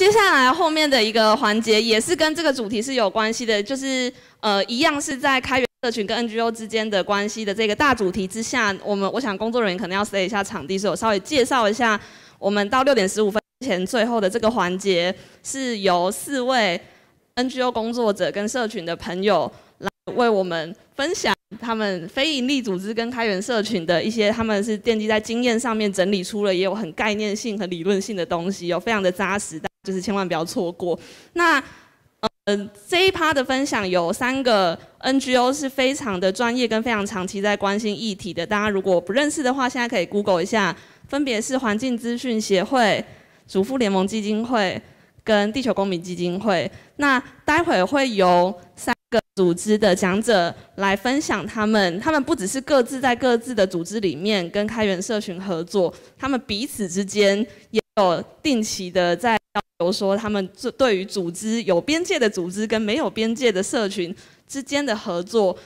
接下来后面的一个环节也是跟这个主题是有关系的，就是呃，一样是在开源社群跟 NGO 之间的关系的这个大主题之下，我们我想工作人员可能要塞一下场地，所以我稍微介绍一下，我们到六点十五分前最后的这个环节是由四位 NGO 工作者跟社群的朋友来为我们分享。他们非营利组织跟开源社群的一些，他们是奠基在经验上面整理出了，也有很概念性和理论性的东西，有非常的扎实，就是千万不要错过。那呃这一趴的分享有三个 NGO 是非常的专业跟非常长期在关心议题的，大家如果不认识的话，现在可以 Google 一下，分别是环境资讯协会、主妇联盟基金会跟地球公民基金会。那待会会由三个。组织的讲者来分享他们，他们不只是各自在各自的组织里面跟开源社群合作，他们彼此之间也有定期的在交流，说他们对于组织有边界的组织跟没有边界的社群之间的合作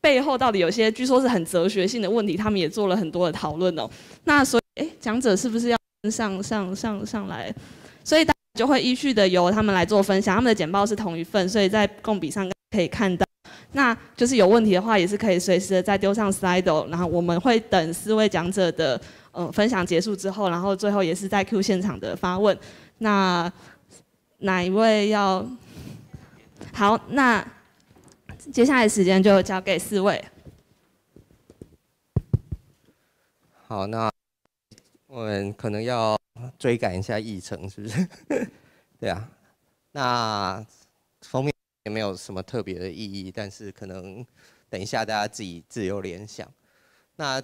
背后到底有些，据说是很哲学性的问题，他们也做了很多的讨论哦。那所以，哎，讲者是不是要上上上上来？所以大家就会依序的由他们来做分享，他们的简报是同一份，所以在共笔上。可以看到，那就是有问题的话，也是可以随时的再丢上 slide 然后我们会等四位讲者的呃分享结束之后，然后最后也是在 Q 现场的发问。那哪一位要？好，那接下来时间就交给四位。好，那我们可能要追赶一下议程，是不是？对啊，那。也没有什么特别的意义，但是可能等一下大家自己自由联想。那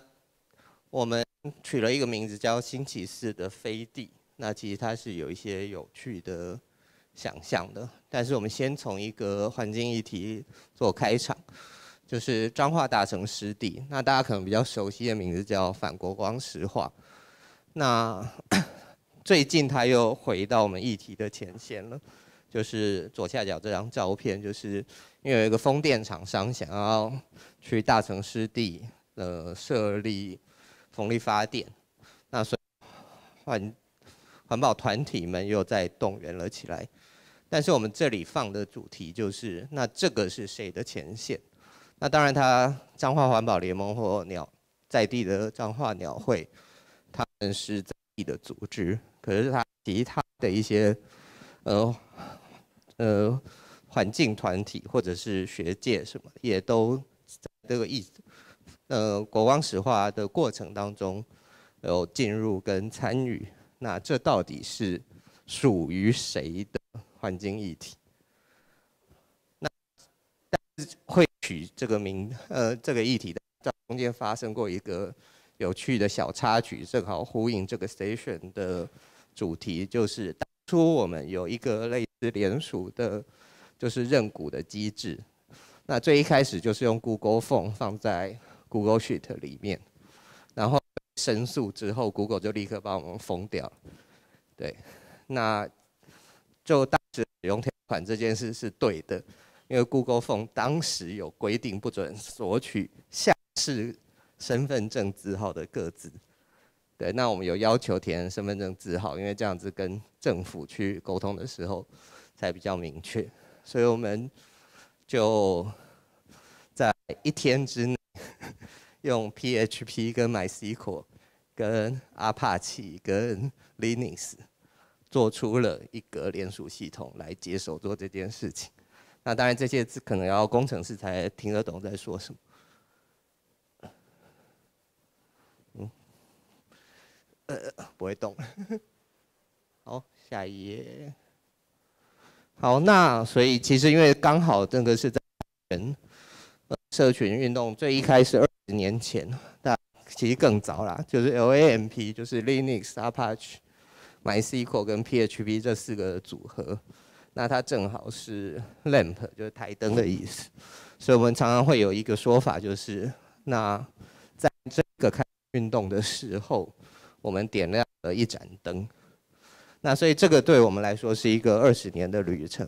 我们取了一个名字叫“新启四的飞地”，那其实它是有一些有趣的想象的。但是我们先从一个环境议题做开场，就是彰化大城湿地。那大家可能比较熟悉的名字叫反国光石化，那 最近他又回到我们议题的前线了。就是左下角这张照片，就是因为有一个风电厂商想要去大城湿地呃设立风力发电，那所环环保团体们又在动员了起来。但是我们这里放的主题就是，那这个是谁的前线？那当然，它彰化环保联盟或鸟在地的彰化鸟会，他们是在地的组织，可是他其他的一些呃。呃，环境团体或者是学界什么，也都在这个思。呃国光石化的过程当中有进入跟参与。那这到底是属于谁的环境议题？那但是会取这个名呃这个议题的中间发生过一个有趣的小插曲，正好呼应这个 station 的主题，就是。初我们有一个类似联署的，就是认股的机制。那最一开始就是用 Google p h o n e 放在 Google Sheet 里面，然后申诉之后，Google 就立刻把我们封掉。对，那就当时使用条款这件事是对的，因为 Google p h o n e 当时有规定不准索取下市身份证字号的个字。对，那我们有要求填身份证字号，因为这样子跟政府去沟通的时候才比较明确，所以我们就在一天之内用 PHP 跟 MySQL 跟 Apache 跟 Linux 做出了一个联署系统来接手做这件事情。那当然这些字可能要工程师才听得懂在说什么，嗯，呃，不会动。好。下一页。好，那所以其实因为刚好这个是在人社群运动最一开始二十年前，那其实更早啦，就是 LAMP，就是 Linux、Apache、MySQL 跟 PHP 这四个组合。那它正好是 LAMP，就是台灯的意思。所以我们常常会有一个说法，就是那在这个开运动的时候，我们点亮了一盏灯。那所以这个对我们来说是一个二十年的旅程。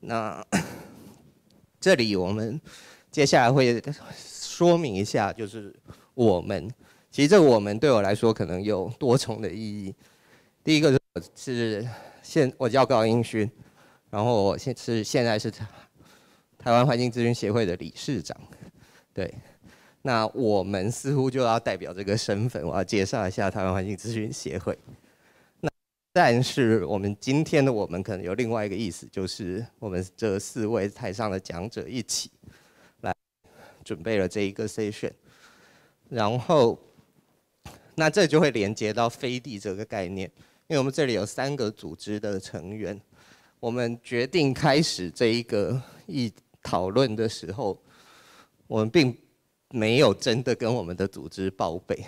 那 这里我们接下来会说明一下，就是我们其实这个“我们”对我来说可能有多重的意义。第一个是是现我叫高英勋，然后我现是现在是台湾环境咨询协会的理事长。对，那我们似乎就要代表这个身份，我要介绍一下台湾环境咨询协会。但是我们今天的我们可能有另外一个意思，就是我们这四位台上的讲者一起来准备了这一个 session，然后那这就会连接到飞地这个概念，因为我们这里有三个组织的成员，我们决定开始这一个一讨论的时候，我们并没有真的跟我们的组织报备。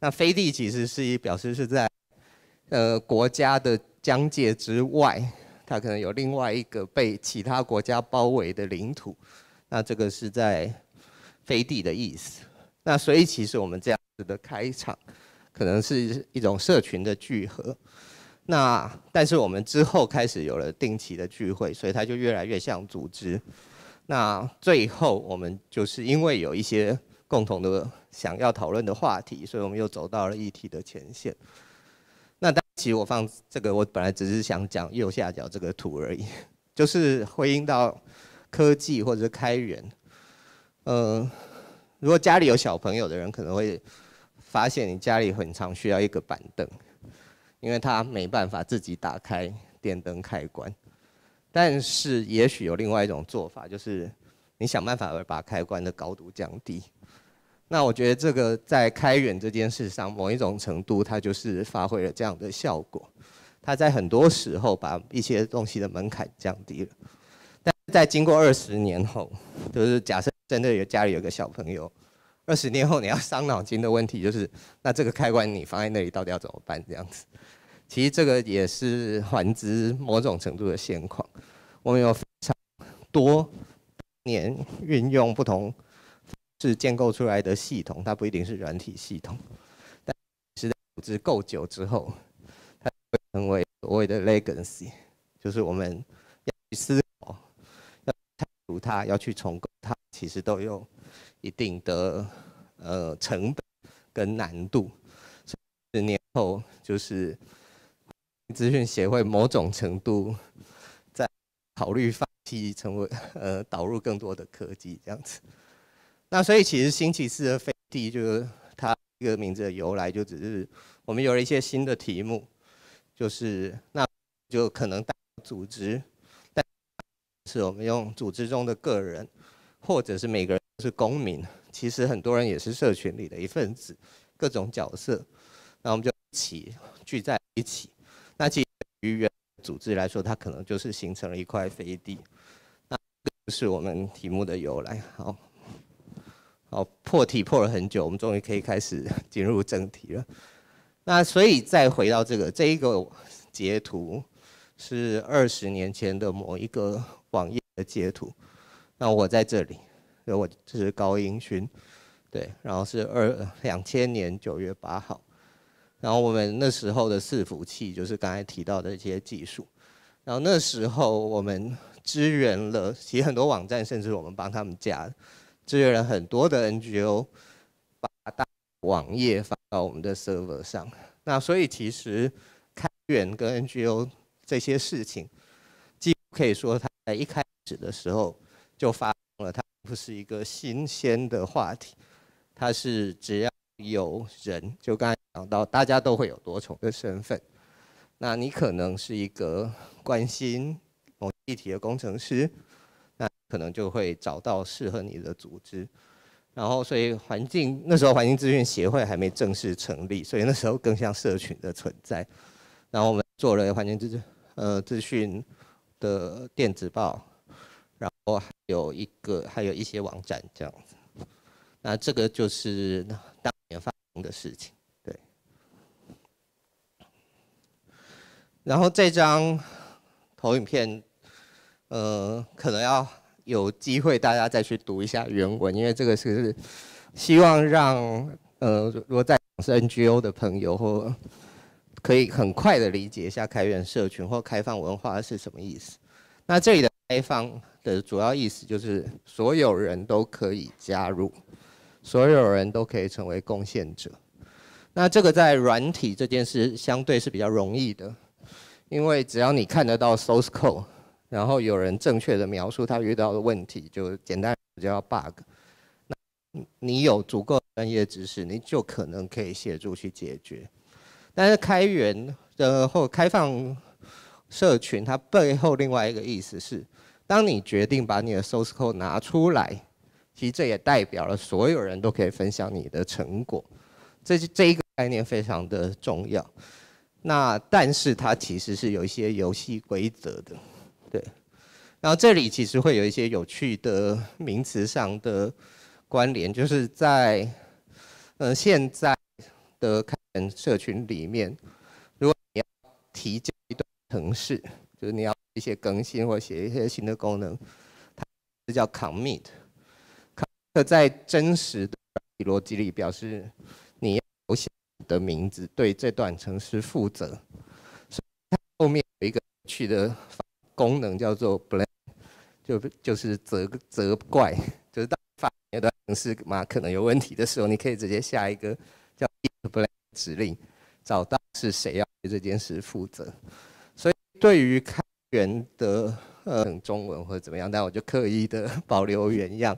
那飞地其实是一表示是在。呃，国家的疆界之外，它可能有另外一个被其他国家包围的领土。那这个是在飞地的意思。那所以其实我们这样子的开场，可能是一种社群的聚合。那但是我们之后开始有了定期的聚会，所以它就越来越像组织。那最后我们就是因为有一些共同的想要讨论的话题，所以我们又走到了议题的前线。其实我放这个，我本来只是想讲右下角这个图而已，就是回应到科技或者是开源。嗯，如果家里有小朋友的人，可能会发现你家里很常需要一个板凳，因为他没办法自己打开电灯开关。但是也许有另外一种做法，就是你想办法把开关的高度降低。那我觉得这个在开源这件事上，某一种程度，它就是发挥了这样的效果。它在很多时候把一些东西的门槛降低了。但在经过二十年后，就是假设真的有家里有个小朋友，二十年后你要伤脑筋的问题就是，那这个开关你放在那里到底要怎么办这样子？其实这个也是环之某种程度的现况。我们有非常多年运用不同。是建构出来的系统，它不一定是软体系统，但是在组织够久之后，它成为所谓的 legacy，就是我们要去思考、要拆除它、要去重构它，其实都有一定的呃成本跟难度。十年后就是资讯协会某种程度在考虑放弃，成为呃导入更多的科技这样子。那所以其实星期四的飞地，就是它一个名字的由来，就只是我们有了一些新的题目，就是那就可能代组织，但是我们用组织中的个人，或者是每个人是公民，其实很多人也是社群里的一份子，各种角色，那我们就一起聚在一起，那基于原组织来说，它可能就是形成了一块飞地，那这是我们题目的由来。好。哦，破题破了很久，我们终于可以开始 进入正题了。那所以再回到这个，这一个截图是二十年前的某一个网页的截图。那我在这里，我这是高英勋，对，然后是二两千年九月八号。然后我们那时候的伺服器就是刚才提到的一些技术。然后那时候我们支援了，其实很多网站，甚至我们帮他们加。支援了很多的 NGO，把大网页放到我们的 server 上。那所以其实开源跟 NGO 这些事情，既可以说它在一开始的时候就发生了，它不是一个新鲜的话题。它是只要有人，就刚才讲到，大家都会有多重的身份。那你可能是一个关心某议题的工程师。可能就会找到适合你的组织，然后，所以环境那时候环境资讯协会还没正式成立，所以那时候更像社群的存在。然后我们做了环境资呃资讯的电子报，然后还有一个还有一些网站这样子。那这个就是当年发生的事情，对。然后这张投影片，呃，可能要。有机会大家再去读一下原文，因为这个是希望让呃，如果在是 NGO 的朋友或可以很快的理解一下开源社群或开放文化是什么意思。那这里的开放的主要意思就是所有人都可以加入，所有人都可以成为贡献者。那这个在软体这件事相对是比较容易的，因为只要你看得到 source code。然后有人正确的描述他遇到的问题，就简单比较 bug。那你有足够专业知识，你就可能可以协助去解决。但是开源的或开放社群，它背后另外一个意思是，当你决定把你的 source code 拿出来，其实这也代表了所有人都可以分享你的成果。这这一个概念非常的重要。那但是它其实是有一些游戏规则的。对，然后这里其实会有一些有趣的名词上的关联，就是在呃现在的开源社群里面，如果你要提交一段程式，就是你要一些更新或写一些新的功能，它这叫 commit。commit 在真实的逻辑里表示你有写的名字对这段程式负责，所以它后面有一个有趣的。功能叫做 blame，就就是责责怪，就是当发现的城嘛可能有问题的时候，你可以直接下一个叫 blame 指令，找到是谁要对这件事负责。所以对于开源的呃中文或者怎么样，但我就刻意的保留原样。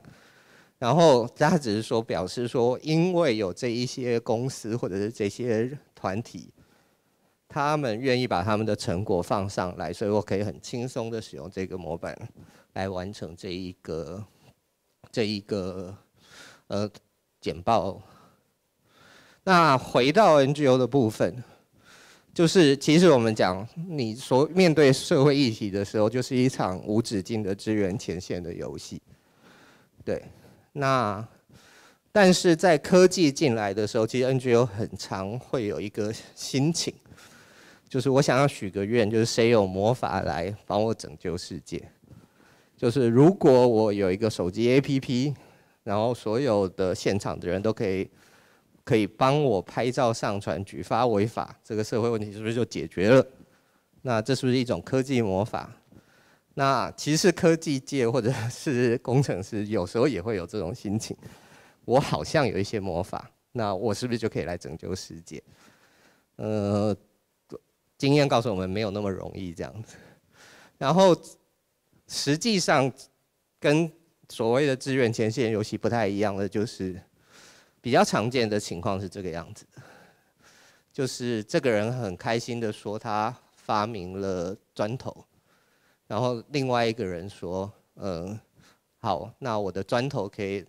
然后他只是说表示说，因为有这一些公司或者是这些团体。他们愿意把他们的成果放上来，所以我可以很轻松的使用这个模板来完成这一个这一个呃简报。那回到 NGO 的部分，就是其实我们讲你所面对社会议题的时候，就是一场无止境的支援前线的游戏。对，那但是在科技进来的时候，其实 NGO 很常会有一个心情。就是我想要许个愿，就是谁有魔法来帮我拯救世界？就是如果我有一个手机 APP，然后所有的现场的人都可以可以帮我拍照上传、举发违法，这个社会问题是不是就解决了？那这是不是一种科技魔法？那其实科技界或者是工程师有时候也会有这种心情，我好像有一些魔法，那我是不是就可以来拯救世界？呃。经验告诉我们，没有那么容易这样子。然后，实际上跟所谓的志愿前线游戏不太一样的，就是比较常见的情况是这个样子：，就是这个人很开心的说他发明了砖头，然后另外一个人说，嗯，好，那我的砖头可以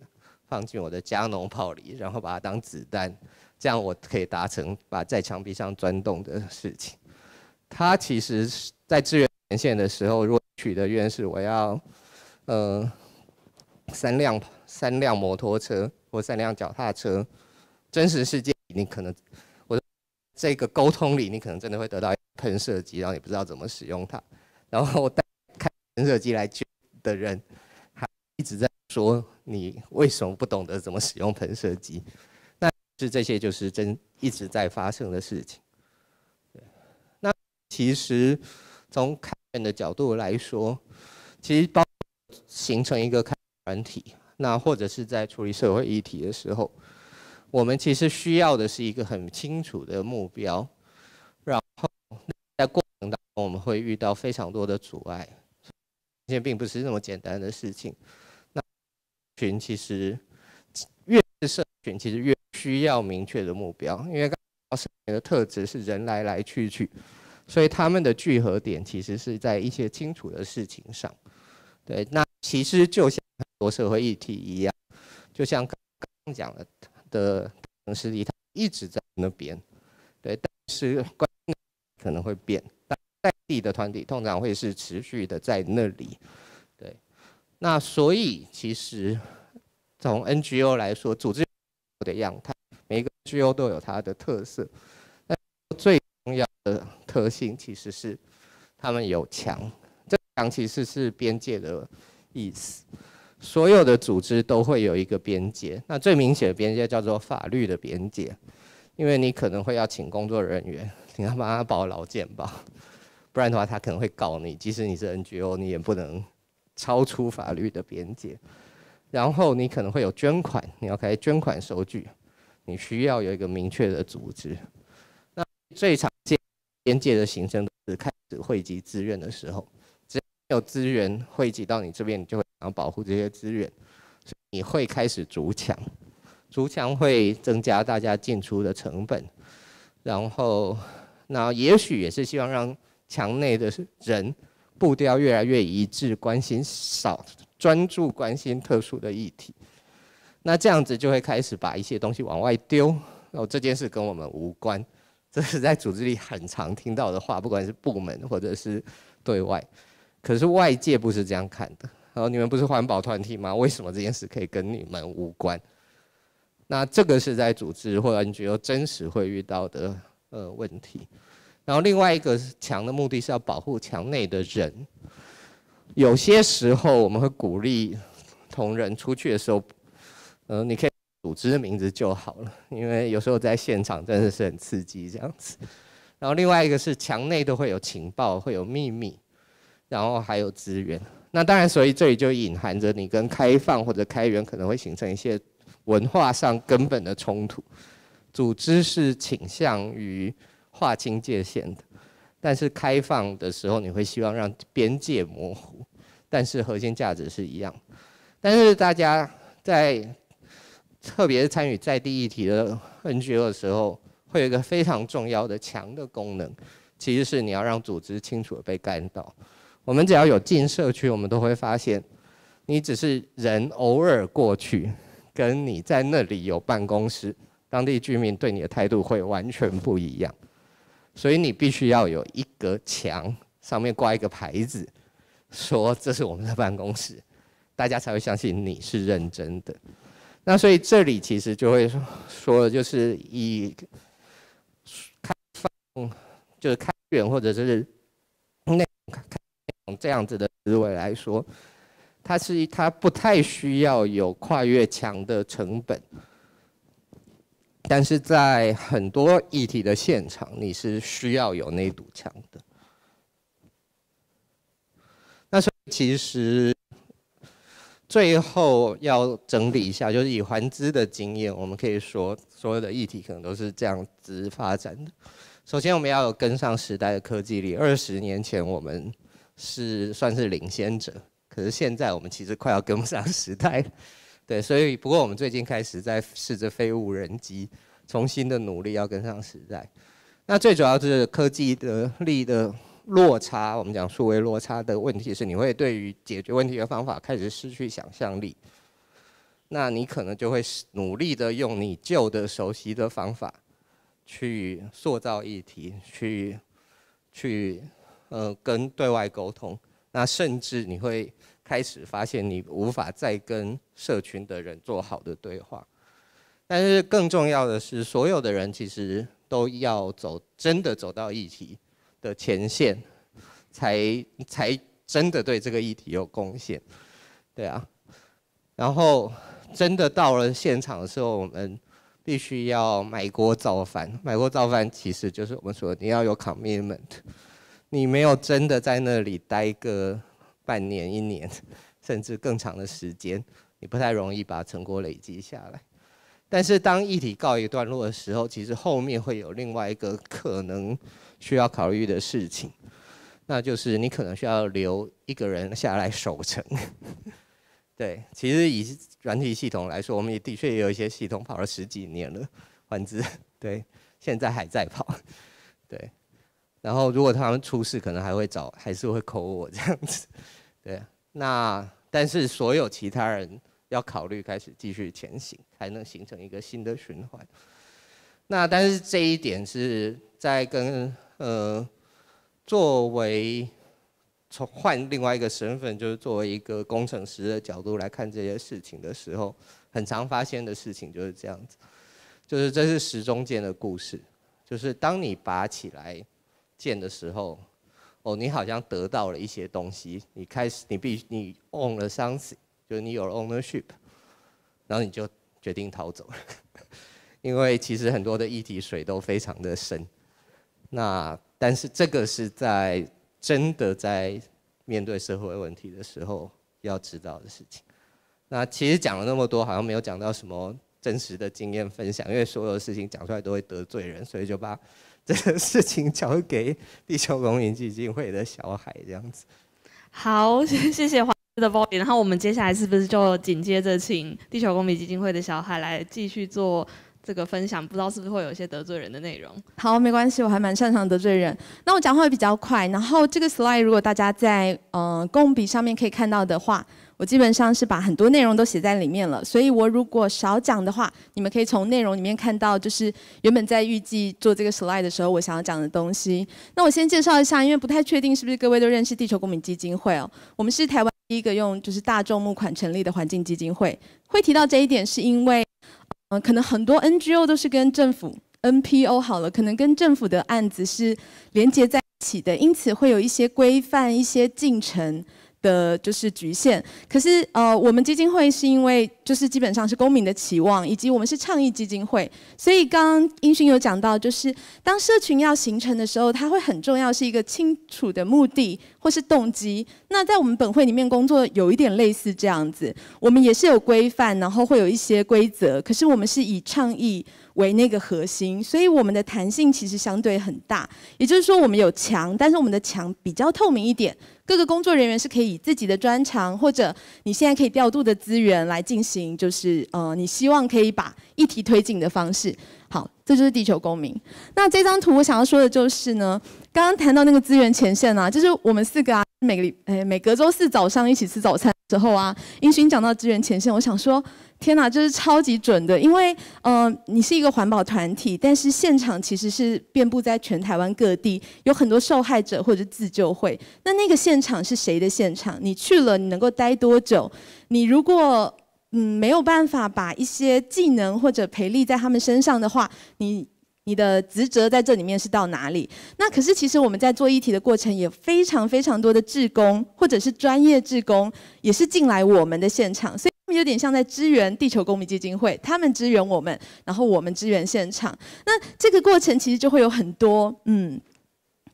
放进我的加农炮里，然后把它当子弹，这样我可以达成把在墙壁上钻洞的事情。他其实是在支援前线的时候，如果取的愿是我要，呃，三辆三辆摩托车或三辆脚踏车。真实世界你可能，我这个沟通里你可能真的会得到喷射机，然后也不知道怎么使用它。然后带开喷射机来救的人，还一直在说你为什么不懂得怎么使用喷射机？那是这些就是真一直在发生的事情。其实，从开源的角度来说，其实包形成一个开源团体，那或者是在处理社会议题的时候，我们其实需要的是一个很清楚的目标，然后在过程当中我们会遇到非常多的阻碍，这并不是那么简单的事情。那群其实越是社群其实越需要明确的目标，因为社群的特质是人来来去去。所以他们的聚合点其实是在一些清楚的事情上，对。那其实就像很多社会议题一样，就像刚刚讲的的，可能是一一直在那边，对。但是观念可能会变，但代地的团体通常会是持续的在那里，对。那所以其实从 NGO 来说，组织的样态，每一个 NGO 都有它的特色，最重要。的特性其实是，他们有墙，这墙其实是边界的意思。所有的组织都会有一个边界，那最明显的边界叫做法律的边界，因为你可能会要请工作人员，你要帮他保劳健保，不然的话他可能会告你。即使你是 NGO，你也不能超出法律的边界。然后你可能会有捐款，你要开捐款收据，你需要有一个明确的组织。那最常见。边界的形成是开始汇集资源的时候，只有资源汇集到你这边，你就会想要保护这些资源，所以你会开始筑墙，筑墙会增加大家进出的成本，然后，那也许也是希望让墙内的人步调越来越一致，关心少，专注关心特殊的议题，那这样子就会开始把一些东西往外丢，哦，这件事跟我们无关。这是在组织里很常听到的话，不管是部门或者是对外，可是外界不是这样看的。然后你们不是环保团体吗？为什么这件事可以跟你们无关？那这个是在组织或 NGO 真实会遇到的呃问题。然后另外一个墙的目的是要保护墙内的人。有些时候我们会鼓励同仁出去的时候，嗯，你可以。组织的名字就好了，因为有时候在现场真的是很刺激这样子。然后另外一个是墙内都会有情报，会有秘密，然后还有资源。那当然，所以这里就隐含着你跟开放或者开源可能会形成一些文化上根本的冲突。组织是倾向于划清界限的，但是开放的时候你会希望让边界模糊，但是核心价值是一样。但是大家在特别是参与在地议题的 NGO 的时候，会有一个非常重要的强的功能，其实是你要让组织清楚的被干到。我们只要有进社区，我们都会发现，你只是人偶尔过去，跟你在那里有办公室，当地居民对你的态度会完全不一样。所以你必须要有一格墙，上面挂一个牌子，说这是我们的办公室，大家才会相信你是认真的。那所以这里其实就会说，就是以开放、就是开源或者是内这样子的思维来说，它是它不太需要有跨越墙的成本，但是在很多议题的现场，你是需要有那堵墙的。那所以其实。最后要整理一下，就是以环资的经验，我们可以说所有的议题可能都是这样子发展的。首先，我们要有跟上时代的科技力。二十年前我们是算是领先者，可是现在我们其实快要跟不上时代。对，所以不过我们最近开始在试着飞无人机，重新的努力要跟上时代。那最主要就是科技的力的。落差，我们讲数位落差的问题是，你会对于解决问题的方法开始失去想象力，那你可能就会努力的用你旧的、熟悉的方法去塑造议题，去去呃跟对外沟通。那甚至你会开始发现你无法再跟社群的人做好的对话。但是更重要的是，所有的人其实都要走，真的走到一起。的前线，才才真的对这个议题有贡献，对啊，然后真的到了现场的时候，我们必须要买锅造饭。买锅造饭其实就是我们说你要有 commitment，你没有真的在那里待个半年、一年，甚至更长的时间，你不太容易把成果累积下来。但是当议题告一段落的时候，其实后面会有另外一个可能。需要考虑的事情，那就是你可能需要留一个人下来守城。对，其实以软体系统来说，我们也的确有一些系统跑了十几年了，反之，对，现在还在跑。对，然后如果他们出事，可能还会找，还是会扣我这样子。对，那但是所有其他人要考虑开始继续前行，才能形成一个新的循环。那但是这一点是在跟呃，作为从换另外一个身份，就是作为一个工程师的角度来看这些事情的时候，很常发现的事情就是这样子，就是这是时钟键的故事，就是当你拔起来剑的时候，哦，你好像得到了一些东西，你开始你必你 own 了 something，就是你有了 ownership，然后你就决定逃走，了，因为其实很多的议题水都非常的深。那，但是这个是在真的在面对社会问题的时候要知道的事情。那其实讲了那么多，好像没有讲到什么真实的经验分享，因为所有事情讲出来都会得罪人，所以就把 这个事情交给地球公民基金会的小海这样子。好，谢谢师的包点。然后我们接下来是不是就紧接着请地球公民基金会的小海来继续做？这个分享不知道是不是会有一些得罪人的内容。好，没关系，我还蛮擅长得罪人。那我讲话会比较快，然后这个 slide 如果大家在呃共笔上面可以看到的话，我基本上是把很多内容都写在里面了。所以我如果少讲的话，你们可以从内容里面看到，就是原本在预计做这个 slide 的时候，我想要讲的东西。那我先介绍一下，因为不太确定是不是各位都认识地球公民基金会哦。我们是台湾第一个用就是大众募款成立的环境基金会。会提到这一点是因为。嗯，可能很多 NGO 都是跟政府 NPO 好了，可能跟政府的案子是连接在一起的，因此会有一些规范、一些进程。的就是局限，可是呃，我们基金会是因为就是基本上是公民的期望，以及我们是倡议基金会，所以刚刚英勋有讲到，就是当社群要形成的时候，它会很重要，是一个清楚的目的或是动机。那在我们本会里面工作，有一点类似这样子，我们也是有规范，然后会有一些规则，可是我们是以倡议。为那个核心，所以我们的弹性其实相对很大。也就是说，我们有墙，但是我们的墙比较透明一点。各个工作人员是可以以自己的专长，或者你现在可以调度的资源来进行，就是呃，你希望可以把议题推进的方式。好，这就是地球公民。那这张图我想要说的就是呢，刚刚谈到那个资源前线啊，就是我们四个啊，每个诶，每隔周四早上一起吃早餐的时候啊，英勋讲到资源前线，我想说。天呐，这是超级准的，因为嗯，你是一个环保团体，但是现场其实是遍布在全台湾各地，有很多受害者或者自救会。那那个现场是谁的现场？你去了，你能够待多久？你如果嗯没有办法把一些技能或者培力在他们身上的话，你你的职责在这里面是到哪里？那可是其实我们在做议题的过程也非常非常多的志工或者是专业志工也是进来我们的现场，所以。有点像在支援地球公民基金会，他们支援我们，然后我们支援现场。那这个过程其实就会有很多嗯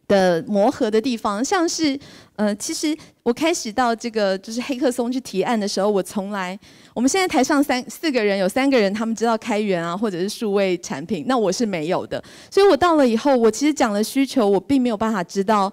的磨合的地方，像是呃，其实我开始到这个就是黑客松去提案的时候，我从来我们现在台上三四个人，有三个人他们知道开源啊，或者是数位产品，那我是没有的。所以我到了以后，我其实讲了需求，我并没有办法知道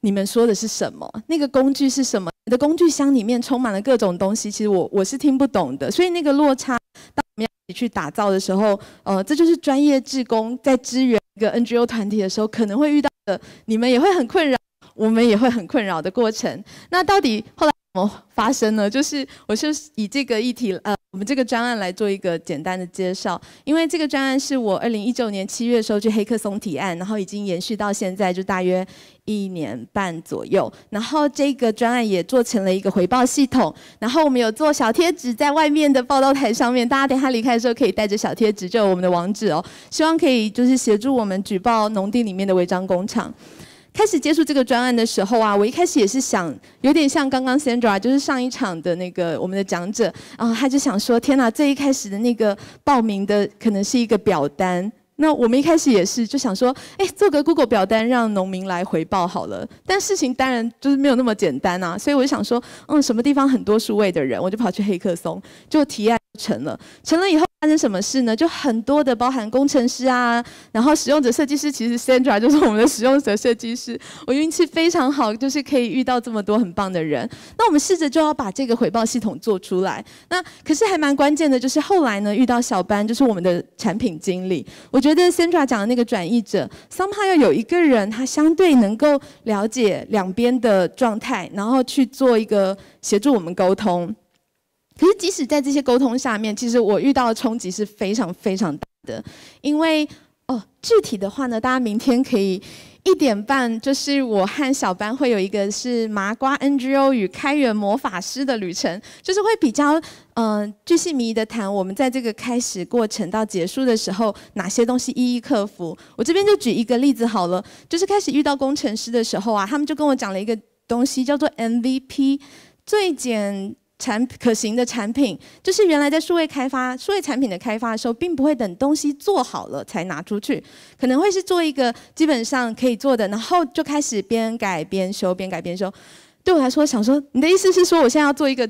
你们说的是什么，那个工具是什么。你的工具箱里面充满了各种东西，其实我我是听不懂的，所以那个落差，当我们一起去打造的时候，呃，这就是专业志工在支援一个 NGO 团体的时候，可能会遇到的，你们也会很困扰，我们也会很困扰的过程。那到底后来？么发生呢？就是我是以这个议题，呃，我们这个专案来做一个简单的介绍。因为这个专案是我二零一九年七月的时候去黑客松提案，然后已经延续到现在，就大约一年半左右。然后这个专案也做成了一个回报系统。然后我们有做小贴纸，在外面的报道台上面，大家等下离开的时候可以带着小贴纸，就有我们的网址哦。希望可以就是协助我们举报农地里面的违章工厂。开始接触这个专案的时候啊，我一开始也是想，有点像刚刚 Sandra，就是上一场的那个我们的讲者，然后他就想说：天哪，这一开始的那个报名的可能是一个表单。那我们一开始也是就想说，哎，做个 Google 表单让农民来回报好了。但事情当然就是没有那么简单啊，所以我就想说，嗯，什么地方很多数位的人，我就跑去黑客松，就提案。成了，成了以后发生什么事呢？就很多的包含工程师啊，然后使用者设计师，其实 Sandra 就是我们的使用者设计师。我运气非常好，就是可以遇到这么多很棒的人。那我们试着就要把这个回报系统做出来。那可是还蛮关键的，就是后来呢遇到小班，就是我们的产品经理。我觉得 Sandra 讲的那个转译者，somehow 要有一个人，他相对能够了解两边的状态，然后去做一个协助我们沟通。可是，即使在这些沟通下面，其实我遇到的冲击是非常非常大的。因为，哦，具体的话呢，大家明天可以一点半，就是我和小班会有一个是麻瓜 NGO 与开源魔法师的旅程，就是会比较嗯，具细明、细的谈我们在这个开始过程到结束的时候，哪些东西一一克服。我这边就举一个例子好了，就是开始遇到工程师的时候啊，他们就跟我讲了一个东西，叫做 MVP，最简。产可行的产品，就是原来在数位开发、数位产品的开发的时候，并不会等东西做好了才拿出去，可能会是做一个基本上可以做的，然后就开始边改边修，边改边修。对我来说，想说你的意思是说，我现在要做一个。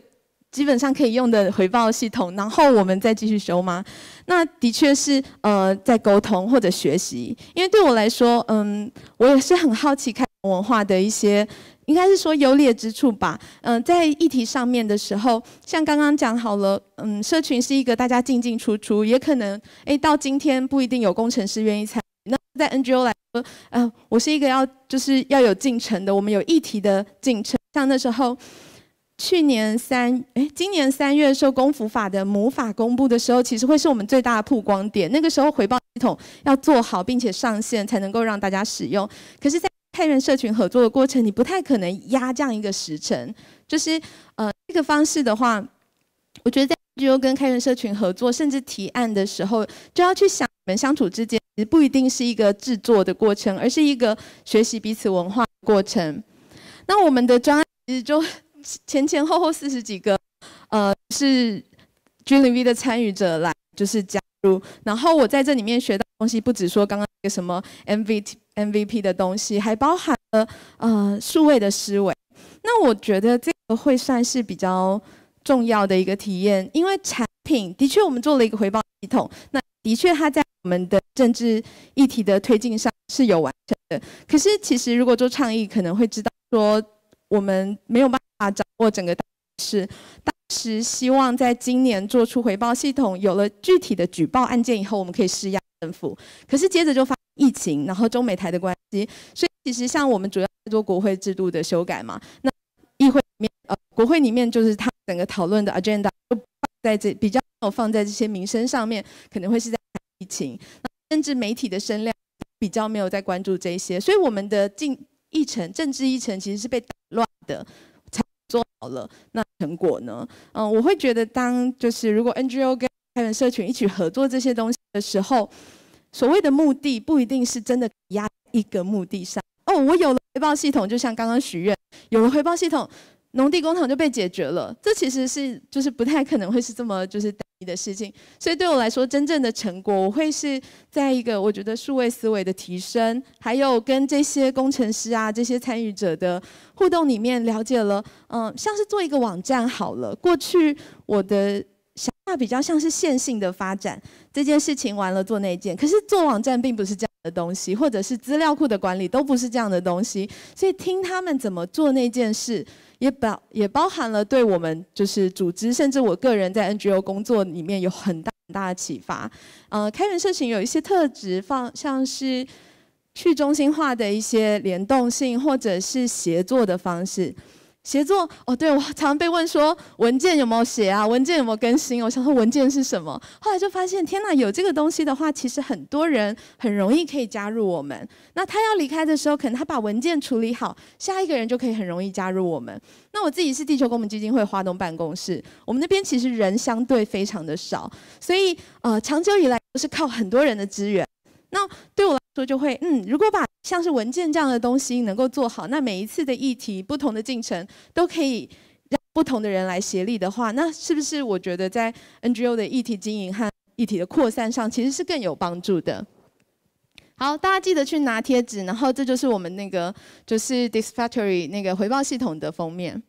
基本上可以用的回报系统，然后我们再继续修吗？那的确是，呃，在沟通或者学习，因为对我来说，嗯，我也是很好奇开文化的一些，应该是说优劣之处吧。嗯，在议题上面的时候，像刚刚讲好了，嗯，社群是一个大家进进出出，也可能，哎，到今天不一定有工程师愿意参与。那在 NGO 来说，嗯，我是一个要就是要有进程的，我们有议题的进程，像那时候。去年三，诶，今年三月受功夫法的母法公布的时候，其实会是我们最大的曝光点。那个时候回报系统要做好，并且上线，才能够让大家使用。可是，在开源社群合作的过程，你不太可能压这样一个时辰。就是，呃，这个方式的话，我觉得在 G O 跟开源社群合作，甚至提案的时候，就要去想，你们相处之间，其实不一定是一个制作的过程，而是一个学习彼此文化的过程。那我们的专案其实就。前前后后四十几个，呃，是 G 零 V 的参与者来就是加入，然后我在这里面学到东西，不止说刚刚那个什么 MVP MVP 的东西，还包含了呃数位的思维。那我觉得这个会算是比较重要的一个体验，因为产品的确我们做了一个回报系统，那的确它在我们的政治议题的推进上是有完成的。可是其实如果做倡议，可能会知道说我们没有办啊，掌握整个大事。当时希望在今年做出回报系统，有了具体的举报案件以后，我们可以施压政府。可是接着就发疫情，然后中美台的关系，所以其实像我们主要做国会制度的修改嘛，那议会里面呃，国会里面就是他整个讨论的 agenda，在这比较没有放在这些民生上面，可能会是在疫情，甚至媒体的声量比较没有在关注这些，所以我们的进议程政治议程其实是被打乱的。好了，那成果呢？嗯，我会觉得，当就是如果 NGO 跟开源社群一起合作这些东西的时候，所谓的目的不一定是真的压一个目的上。哦，我有了回报系统，就像刚刚许愿，有了回报系统。农地工厂就被解决了，这其实是就是不太可能会是这么就是单一的事情，所以对我来说，真正的成果我会是在一个我觉得数位思维的提升，还有跟这些工程师啊这些参与者的互动里面了解了，嗯，像是做一个网站好了，过去我的想法比较像是线性的发展，这件事情完了做那件，可是做网站并不是这样。的东西，或者是资料库的管理，都不是这样的东西。所以听他们怎么做那件事，也包也包含了对我们就是组织，甚至我个人在 NGO 工作里面有很大很大的启发。呃，开源社群有一些特质，放像是去中心化的一些联动性，或者是协作的方式。协作哦，对我常被问说文件有没有写啊？文件有没有更新？我想说文件是什么？后来就发现，天哪，有这个东西的话，其实很多人很容易可以加入我们。那他要离开的时候，可能他把文件处理好，下一个人就可以很容易加入我们。那我自己是地球公民基金会华东办公室，我们那边其实人相对非常的少，所以呃，长久以来都是靠很多人的支援。那对我来说就会，嗯，如果把像是文件这样的东西能够做好，那每一次的议题、不同的进程都可以让不同的人来协力的话，那是不是我觉得在 NGO 的议题经营和议题的扩散上其实是更有帮助的？好，大家记得去拿贴纸，然后这就是我们那个就是 disfactory 那个回报系统的封面。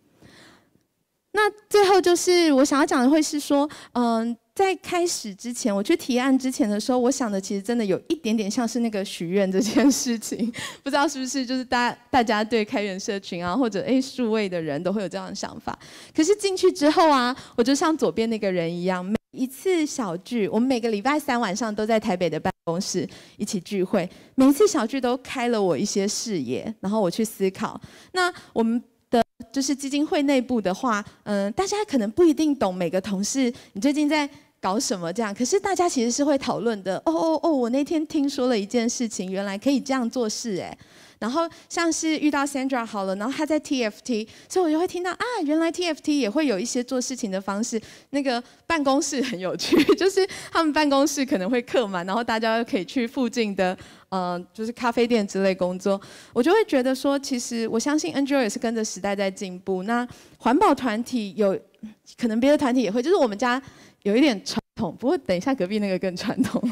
那最后就是我想要讲的会是说，嗯，在开始之前，我去提案之前的时候，我想的其实真的有一点点像是那个许愿这件事情，不知道是不是就是大大家对开源社群啊，或者诶数位的人都会有这样的想法。可是进去之后啊，我就像左边那个人一样，每一次小聚，我们每个礼拜三晚上都在台北的办公室一起聚会，每次小聚都开了我一些视野，然后我去思考。那我们。就是基金会内部的话，嗯，大家可能不一定懂每个同事你最近在搞什么这样，可是大家其实是会讨论的。哦哦哦，我那天听说了一件事情，原来可以这样做事哎。然后像是遇到 Sandra 好了，然后他在 TFT，所以我就会听到啊，原来 TFT 也会有一些做事情的方式。那个办公室很有趣，就是他们办公室可能会客满，然后大家可以去附近的。呃，就是咖啡店之类工作，我就会觉得说，其实我相信 NGO 也是跟着时代在进步。那环保团体有，可能别的团体也会，就是我们家有一点传统，不过等一下隔壁那个更传统，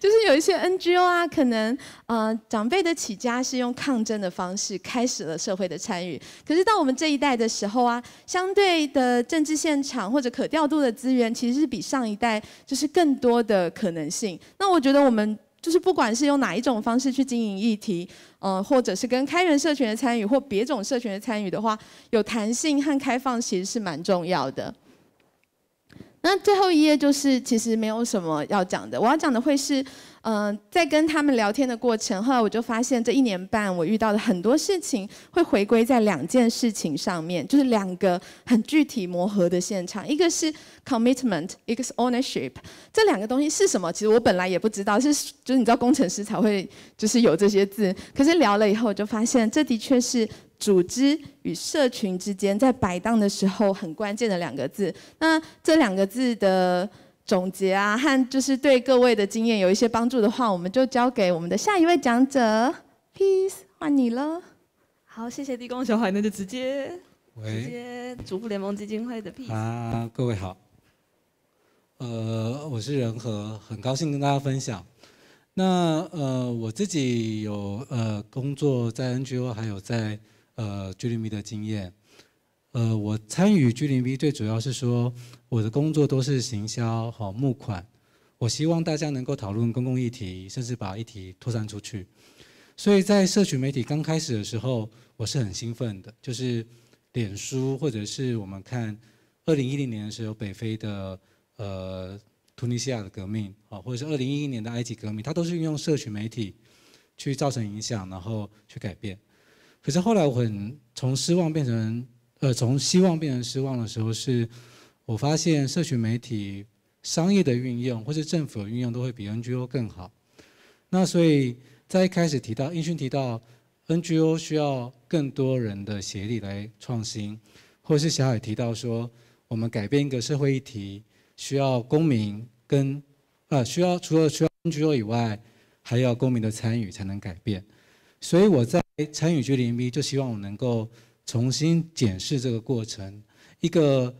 就是有一些 NGO 啊，可能呃长辈的起家是用抗争的方式开始了社会的参与，可是到我们这一代的时候啊，相对的政治现场或者可调度的资源，其实是比上一代就是更多的可能性。那我觉得我们。就是不管是用哪一种方式去经营议题，嗯，或者是跟开源社群的参与或别种社群的参与的话，有弹性和开放其实是蛮重要的。那最后一页就是其实没有什么要讲的，我要讲的会是，嗯，在跟他们聊天的过程，后来我就发现这一年半我遇到的很多事情会回归在两件事情上面，就是两个很具体磨合的现场，一个是 c o m m i t m e n t 一个是 ownership，这两个东西是什么？其实我本来也不知道，是就是你知道工程师才会就是有这些字，可是聊了以后就发现这的确是。组织与社群之间在摆荡的时候，很关键的两个字。那这两个字的总结啊，和就是对各位的经验有一些帮助的话，我们就交给我们的下一位讲者，peace 换你了。好，谢谢地宫小海，那就直接，直接逐步联盟基金会的 peace 啊，各位好，呃，我是仁和，很高兴跟大家分享。那呃，我自己有呃工作在 NGO，还有在。呃居里 B 的经验，呃，我参与居里 B 最主要是说，我的工作都是行销和募款，我希望大家能够讨论公共议题，甚至把议题扩散出去。所以在社群媒体刚开始的时候，我是很兴奋的，就是脸书或者是我们看，二零一零年的时候北非的呃突尼西亚的革命，啊，或者是二零一一年的埃及革命，它都是运用社群媒体去造成影响，然后去改变。可是后来，我很从失望变成呃，从希望变成失望的时候，是我发现社群媒体商业的运用，或是政府的运用，都会比 NGO 更好。那所以在一开始提到英勋提到 NGO 需要更多人的协力来创新，或是小海提到说，我们改变一个社会议题需要公民跟呃需要除了需要 NGO 以外，还要公民的参与才能改变。所以我在参与 j u l i 就希望我能够重新检视这个过程，一个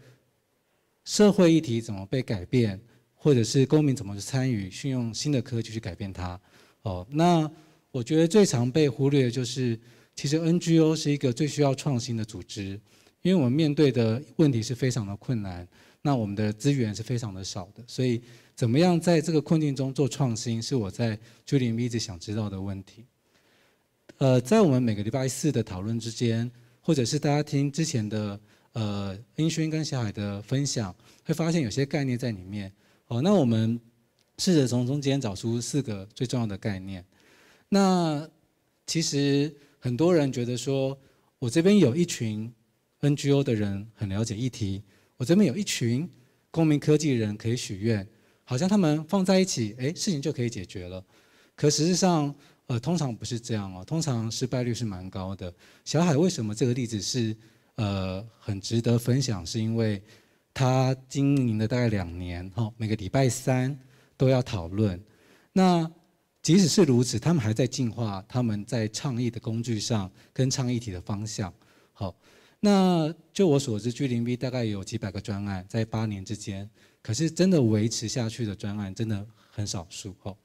社会议题怎么被改变，或者是公民怎么去参与，去用新的科技去改变它。哦，那我觉得最常被忽略的就是，其实 NGO 是一个最需要创新的组织，因为我们面对的问题是非常的困难，那我们的资源是非常的少的，所以怎么样在这个困境中做创新，是我在 j u l i 一直想知道的问题。呃，在我们每个礼拜四的讨论之间，或者是大家听之前的呃英勋跟小海的分享，会发现有些概念在里面。哦，那我们试着从中间找出四个最重要的概念。那其实很多人觉得说，我这边有一群 NGO 的人很了解议题，我这边有一群公民科技人可以许愿，好像他们放在一起，哎，事情就可以解决了。可事际上，呃，通常不是这样哦，通常失败率是蛮高的。小海为什么这个例子是呃很值得分享？是因为他经营了大概两年，哈，每个礼拜三都要讨论。那即使是如此，他们还在进化，他们在倡议的工具上跟倡议体的方向，好。那就我所知，g 零 B 大概有几百个专案，在八年之间，可是真的维持下去的专案真的很少数，哦。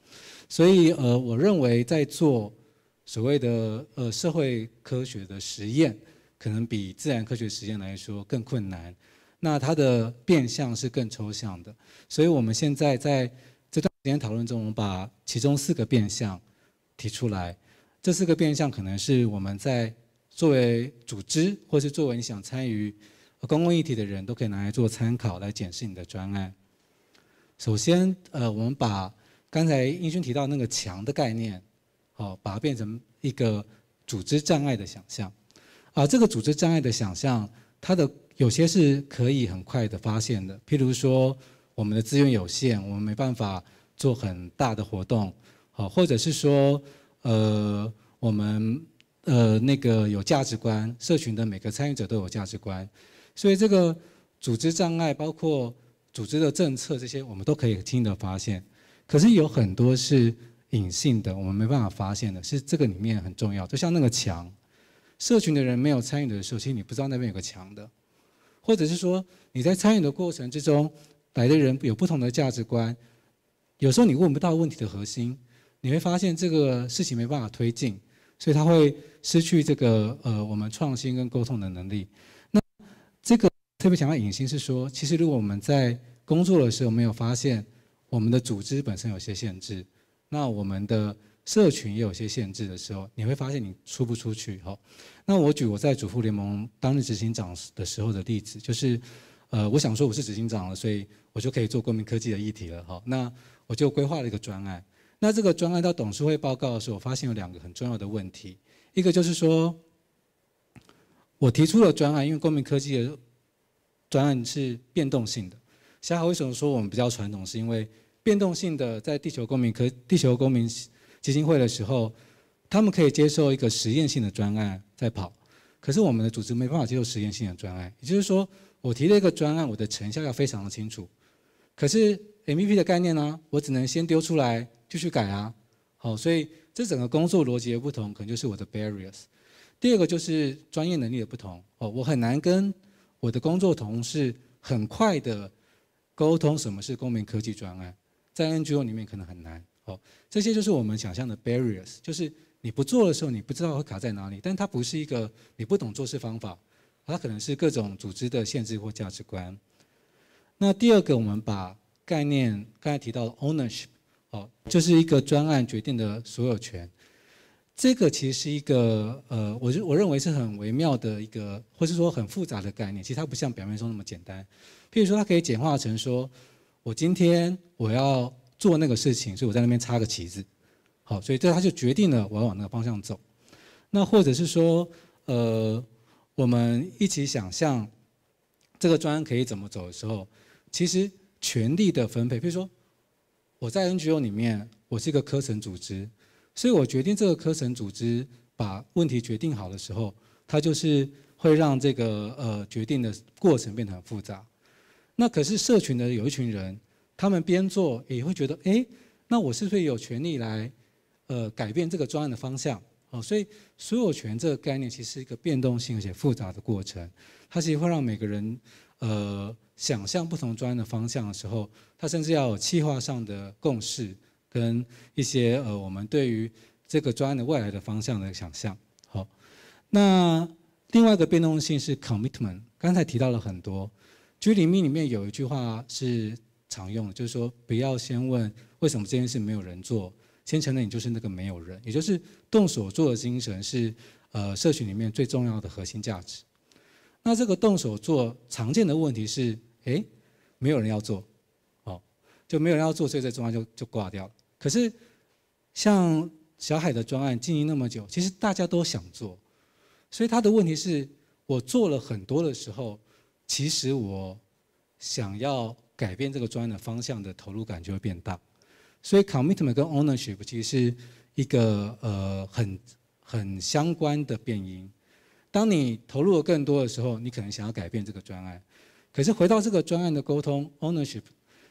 所以，呃，我认为在做所谓的呃社会科学的实验，可能比自然科学实验来说更困难。那它的变相是更抽象的。所以，我们现在在这段时间讨论中，我们把其中四个变相提出来。这四个变相可能是我们在作为组织，或是作为你想参与公共议题的人都可以拿来做参考，来检视你的专案。首先，呃，我们把刚才英勋提到那个墙的概念，哦，把它变成一个组织障碍的想象啊。这个组织障碍的想象，它的有些是可以很快的发现的。譬如说，我们的资源有限，我们没办法做很大的活动，好，或者是说，呃，我们呃那个有价值观社群的每个参与者都有价值观，所以这个组织障碍包括组织的政策这些，我们都可以轻易的发现。可是有很多是隐性的，我们没办法发现的，是这个里面很重要。就像那个墙，社群的人没有参与的时候，其实你不知道那边有个墙的，或者是说你在参与的过程之中，来的人有不同的价值观，有时候你问不到问题的核心，你会发现这个事情没办法推进，所以他会失去这个呃我们创新跟沟通的能力。那这个特别强调隐性是说，其实如果我们在工作的时候没有发现。我们的组织本身有些限制，那我们的社群也有些限制的时候，你会发现你出不出去哈。那我举我在主妇联盟担任执行长的时候的例子，就是，呃，我想说我是执行长了，所以我就可以做公民科技的议题了哈。那我就规划了一个专案，那这个专案到董事会报告的时候，我发现有两个很重要的问题，一个就是说，我提出了专案，因为公民科技的专案是变动性的，其他为什么说我们比较传统，是因为。变动性的在地球公民科，地球公民基金会的时候，他们可以接受一个实验性的专案在跑，可是我们的组织没办法接受实验性的专案。也就是说，我提了一个专案，我的成效要非常的清楚。可是 MVP 的概念呢，我只能先丢出来继续改啊。好，所以这整个工作逻辑的不同，可能就是我的 barriers。第二个就是专业能力的不同。哦，我很难跟我的工作同事很快的沟通什么是公民科技专案。在 NGO 里面可能很难，哦，这些就是我们想象的 barriers，就是你不做的时候，你不知道会卡在哪里。但它不是一个你不懂做事方法，它可能是各种组织的限制或价值观。那第二个，我们把概念刚才提到 ownership，哦，就是一个专案决定的所有权。这个其实是一个呃，我我认为是很微妙的一个，或是说很复杂的概念。其实它不像表面说那么简单。譬如说，它可以简化成说。我今天我要做那个事情，所以我在那边插个旗子，好，所以这他就决定了我要往那个方向走。那或者是说，呃，我们一起想象这个砖可以怎么走的时候，其实权力的分配，比如说我在 NGO 里面，我是一个科层组织，所以我决定这个科层组织把问题决定好的时候，它就是会让这个呃决定的过程变得很复杂。那可是社群的有一群人，他们边做也会觉得，哎，那我是不是有权利来，呃，改变这个专案的方向？哦，所以所有权这个概念其实是一个变动性而且复杂的过程，它其实会让每个人，呃，想象不同专案的方向的时候，它甚至要有企划上的共识，跟一些呃我们对于这个专案的未来的方向的想象。好，那另外一个变动性是 commitment，刚才提到了很多。居里密里面有一句话是常用的，就是说不要先问为什么这件事没有人做，先承认你就是那个没有人，也就是动手做的精神是呃社群里面最重要的核心价值。那这个动手做常见的问题是，哎，没有人要做，哦，就没有人要做，所以在中央就就挂掉了。可是像小海的专案经营那么久，其实大家都想做，所以他的问题是，我做了很多的时候。其实我想要改变这个专案的方向的投入感就会变大，所以 commitment 跟 ownership 其实是一个呃很很相关的变音。当你投入的更多的时候，你可能想要改变这个专案，可是回到这个专案的沟通 ownership，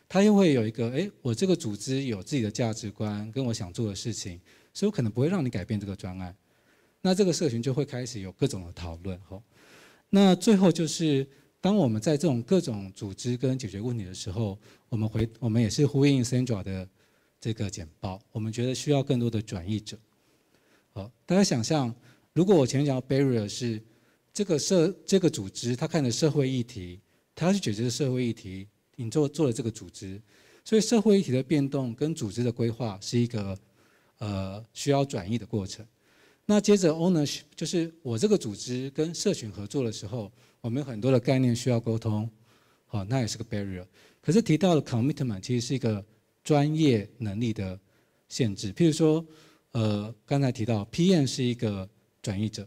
它又会有一个哎，我这个组织有自己的价值观跟我想做的事情，所以我可能不会让你改变这个专案。那这个社群就会开始有各种的讨论吼。那最后就是。当我们在这种各种组织跟解决问题的时候，我们回我们也是呼应 s a n d r a 的这个简报，我们觉得需要更多的转译者。好，大家想象，如果我前面讲 Barrier 是这个社这个组织，他看的社会议题，他要去解决的社会议题，你做做了这个组织，所以社会议题的变动跟组织的规划是一个呃需要转移的过程。那接着 Ownership 就是我这个组织跟社群合作的时候。我们很多的概念需要沟通，好，那也是个 barrier。可是提到了 commitment，其实是一个专业能力的限制。譬如说，呃，刚才提到 PM 是一个转移者，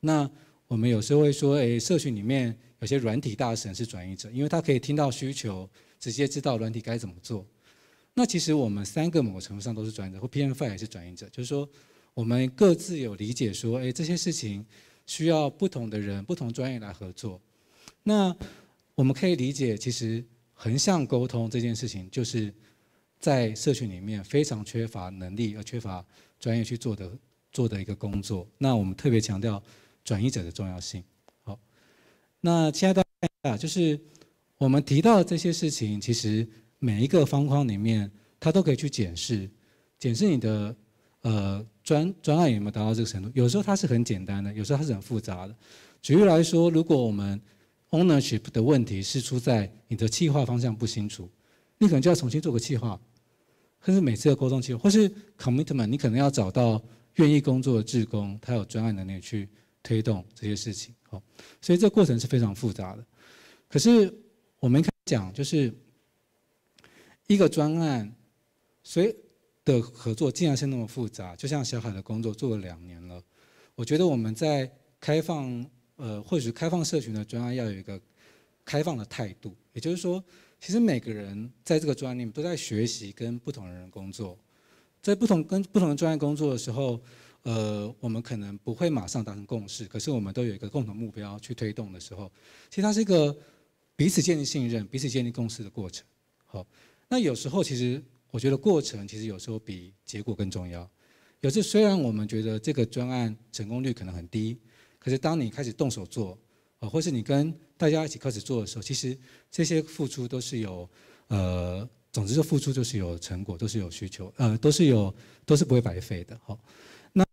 那我们有时候会说，哎，社群里面有些软体大神是转移者，因为他可以听到需求，直接知道软体该怎么做。那其实我们三个某个程度上都是转移者，或 PM f i 也是转移者，就是说我们各自有理解说，哎，这些事情。需要不同的人、不同专业来合作。那我们可以理解，其实横向沟通这件事情，就是在社群里面非常缺乏能力而缺乏专业去做的做的一个工作。那我们特别强调转移者的重要性。好，那亲爱的，就是我们提到的这些事情，其实每一个方框里面，它都可以去检视，检视你的。呃，专专案有没有达到这个程度？有时候它是很简单的，有时候它是很复杂的。举例来说，如果我们 ownership 的问题是出在你的计划方向不清楚，你可能就要重新做个计划，或是每次的沟通计划，或是 commitment，你可能要找到愿意工作的职工，他有专案能力去推动这些事情。好，所以这过程是非常复杂的。可是我们可以讲，就是一个专案，所以。的合作竟然是那么复杂，就像小海的工作做了两年了，我觉得我们在开放，呃，或许开放社群的专案要有一个开放的态度，也就是说，其实每个人在这个专案里面都在学习跟不同的人工作，在不同跟不同的专业工作的时候，呃，我们可能不会马上达成共识，可是我们都有一个共同目标去推动的时候，其实它是一个彼此建立信任、彼此建立共识的过程。好，那有时候其实。我觉得过程其实有时候比结果更重要。有时虽然我们觉得这个专案成功率可能很低，可是当你开始动手做，啊，或是你跟大家一起开始做的时候，其实这些付出都是有，呃，总之这付出就是有成果，都是有需求，呃，都是有，都是不会白费的。好，那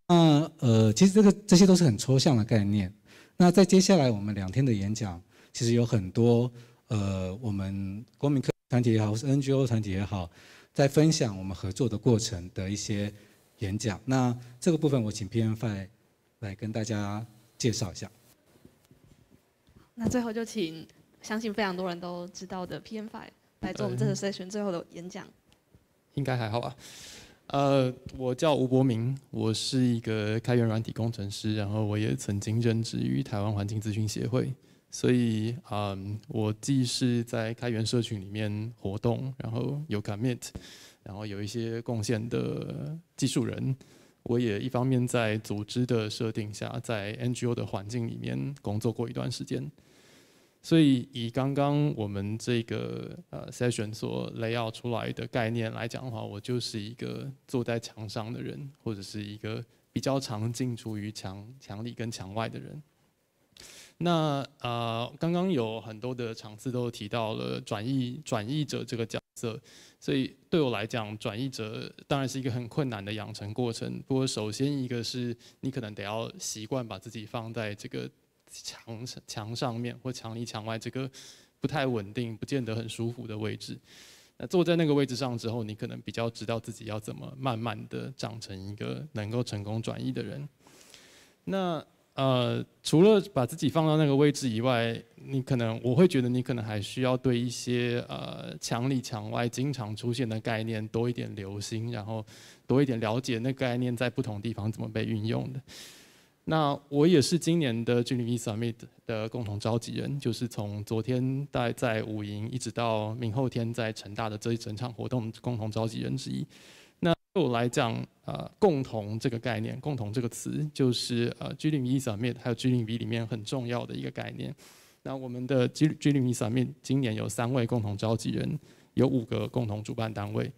呃，其实这个这些都是很抽象的概念。那在接下来我们两天的演讲，其实有很多呃，我们公民团体也好，或是 NGO 团体也好。在分享我们合作的过程的一些演讲。那这个部分我请 PMF i 来跟大家介绍一下。那最后就请相信非常多人都知道的 PMF i 来做我们这次 session 最后的演讲。应该还好吧？呃，我叫吴伯明，我是一个开源软体工程师，然后我也曾经任职于台湾环境资讯协会。所以嗯，我既是在开源社群里面活动，然后有 commit，然后有一些贡献的技术人，我也一方面在组织的设定下，在 NGO 的环境里面工作过一段时间。所以以刚刚我们这个呃 session 所雷奥出来的概念来讲的话，我就是一个坐在墙上的人，或者是一个比较常进出于墙墙里跟墙外的人。那啊，刚刚有很多的场次都提到了转译转译者这个角色，所以对我来讲，转译者当然是一个很困难的养成过程。不过，首先一个是你可能得要习惯把自己放在这个墙墙上面或墙里墙外这个不太稳定、不见得很舒服的位置。那坐在那个位置上之后，你可能比较知道自己要怎么慢慢的长成一个能够成功转移的人。那。呃，除了把自己放到那个位置以外，你可能我会觉得你可能还需要对一些呃墙里墙外经常出现的概念多一点留心，然后多一点了解那概念在不同地方怎么被运用的。那我也是今年的军离 V summit 的共同召集人，就是从昨天待在五营，一直到明后天在成大的这一整场活动共同召集人之一。又来讲呃，共同这个概念，共同这个词，就是呃 g l i m m i s m i t 还有 g l i m 里面很重要的一个概念。那我们的 G g l i m m i s m i t 今年有三位共同召集人，有五个共同主办单位。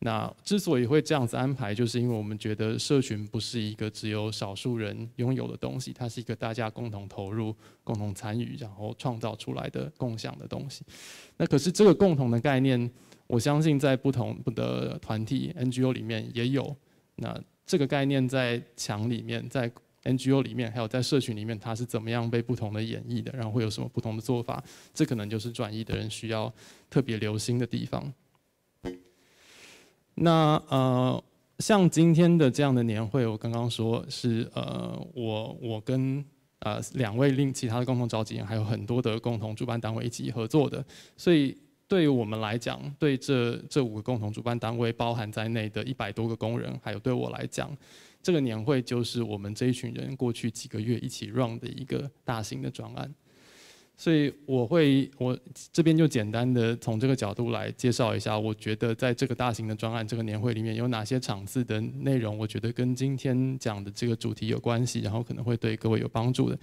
那之所以会这样子安排，就是因为我们觉得社群不是一个只有少数人拥有的东西，它是一个大家共同投入、共同参与，然后创造出来的共享的东西。那可是这个共同的概念。我相信在不同的团体 NGO 里面也有，那这个概念在墙里面，在 NGO 里面，还有在社群里面，它是怎么样被不同的演绎的，然后会有什么不同的做法？这可能就是转译的人需要特别留心的地方。那呃，像今天的这样的年会，我刚刚说是呃，我我跟呃两位另其他的共同召集人，还有很多的共同主办单位一起合作的，所以。对于我们来讲，对这这五个共同主办单位包含在内的一百多个工人，还有对我来讲，这个年会就是我们这一群人过去几个月一起 run 的一个大型的专案。所以我会我这边就简单的从这个角度来介绍一下，我觉得在这个大型的专案这个年会里面有哪些场次的内容，我觉得跟今天讲的这个主题有关系，然后可能会对各位有帮助的。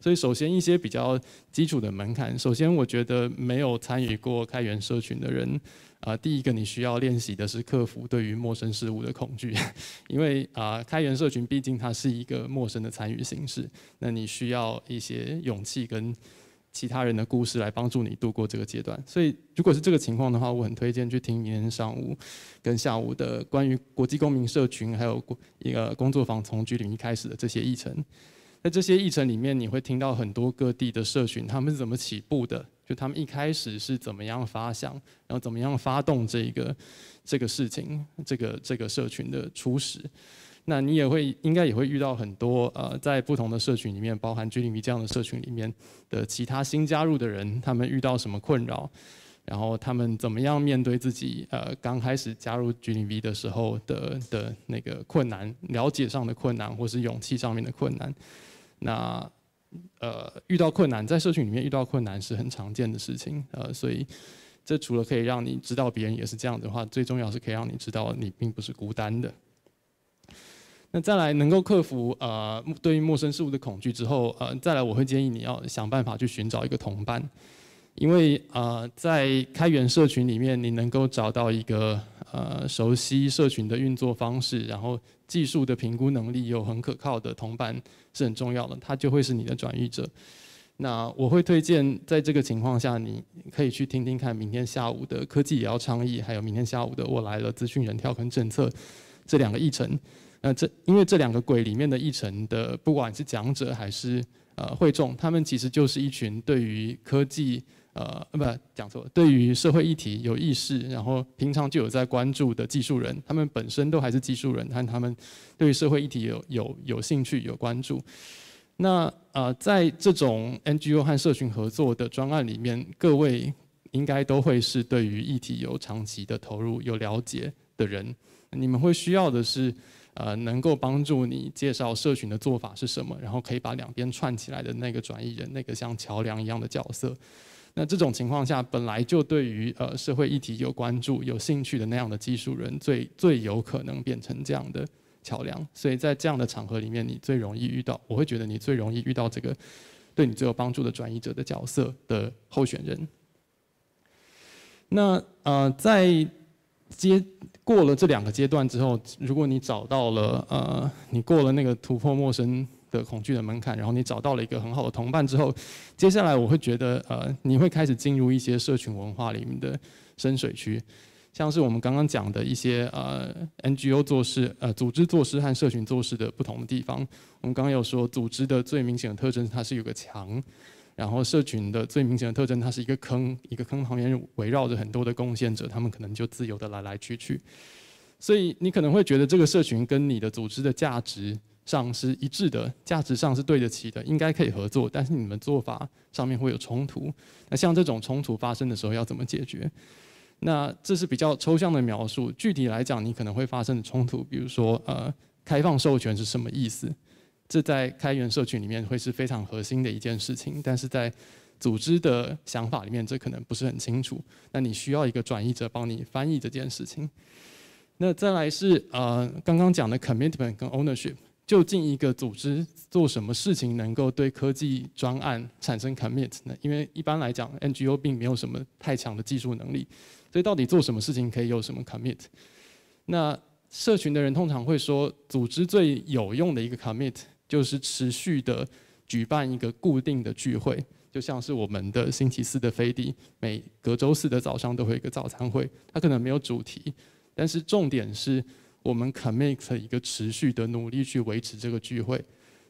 所以首先一些比较基础的门槛，首先我觉得没有参与过开源社群的人，啊，第一个你需要练习的是克服对于陌生事物的恐惧，因为啊开源社群毕竟它是一个陌生的参与形式，那你需要一些勇气跟。其他人的故事来帮助你度过这个阶段，所以如果是这个情况的话，我很推荐去听明天上午跟下午的关于国际公民社群，还有一个工作坊从局里面开始的这些议程。在这些议程里面，你会听到很多各地的社群他们是怎么起步的，就他们一开始是怎么样发想，然后怎么样发动这一个这个事情，这个这个社群的初始。那你也会应该也会遇到很多呃，在不同的社群里面，包含 G d p 这样的社群里面的其他新加入的人，他们遇到什么困扰，然后他们怎么样面对自己呃刚开始加入 G d p 的时候的的那个困难，了解上的困难或是勇气上面的困难。那呃遇到困难在社群里面遇到困难是很常见的事情呃，所以这除了可以让你知道别人也是这样的话，最重要是可以让你知道你并不是孤单的。那再来能够克服呃对于陌生事物的恐惧之后，呃再来我会建议你要想办法去寻找一个同伴，因为呃在开源社群里面，你能够找到一个呃熟悉社群的运作方式，然后技术的评估能力又很可靠的同伴是很重要的，他就会是你的转译者。那我会推荐在这个情况下，你可以去听听看明天下午的科技也要倡议，还有明天下午的我来了资讯人跳坑政策这两个议程。那这因为这两个鬼里面的议程的，不管是讲者还是呃会众，他们其实就是一群对于科技呃，不讲错，对于社会议题有意识，然后平常就有在关注的技术人，他们本身都还是技术人，但他们对于社会议题有有有兴趣有关注。那呃，在这种 NGO 和社群合作的专案里面，各位应该都会是对于议题有长期的投入、有了解的人，你们会需要的是。呃，能够帮助你介绍社群的做法是什么，然后可以把两边串起来的那个转移人，那个像桥梁一样的角色。那这种情况下，本来就对于呃社会议题有关注、有兴趣的那样的技术人，最最有可能变成这样的桥梁。所以在这样的场合里面，你最容易遇到，我会觉得你最容易遇到这个对你最有帮助的转移者的角色的候选人。那呃，在接。过了这两个阶段之后，如果你找到了呃，你过了那个突破陌生的恐惧的门槛，然后你找到了一个很好的同伴之后，接下来我会觉得呃，你会开始进入一些社群文化里面的深水区，像是我们刚刚讲的一些呃 NGO 做事呃组织做事和社群做事的不同的地方。我们刚刚有说，组织的最明显的特征，它是有个墙。然后社群的最明显的特征，它是一个坑，一个坑旁边围绕着很多的贡献者，他们可能就自由的来来去去。所以你可能会觉得这个社群跟你的组织的价值上是一致的，价值上是对得起的，应该可以合作。但是你们做法上面会有冲突。那像这种冲突发生的时候要怎么解决？那这是比较抽象的描述。具体来讲，你可能会发生的冲突，比如说呃，开放授权是什么意思？这在开源社群里面会是非常核心的一件事情，但是在组织的想法里面，这可能不是很清楚。那你需要一个转译者帮你翻译这件事情。那再来是呃，刚刚讲的 commitment 跟 ownership，究竟一个组织做什么事情能够对科技专案产生 commit 呢？因为一般来讲 NGO 并没有什么太强的技术能力，所以到底做什么事情可以有什么 commit？那社群的人通常会说，组织最有用的一个 commit。就是持续的举办一个固定的聚会，就像是我们的星期四的飞地，每隔周四的早上都会有一个早餐会。它可能没有主题，但是重点是我们 c o m make 一个持续的努力去维持这个聚会。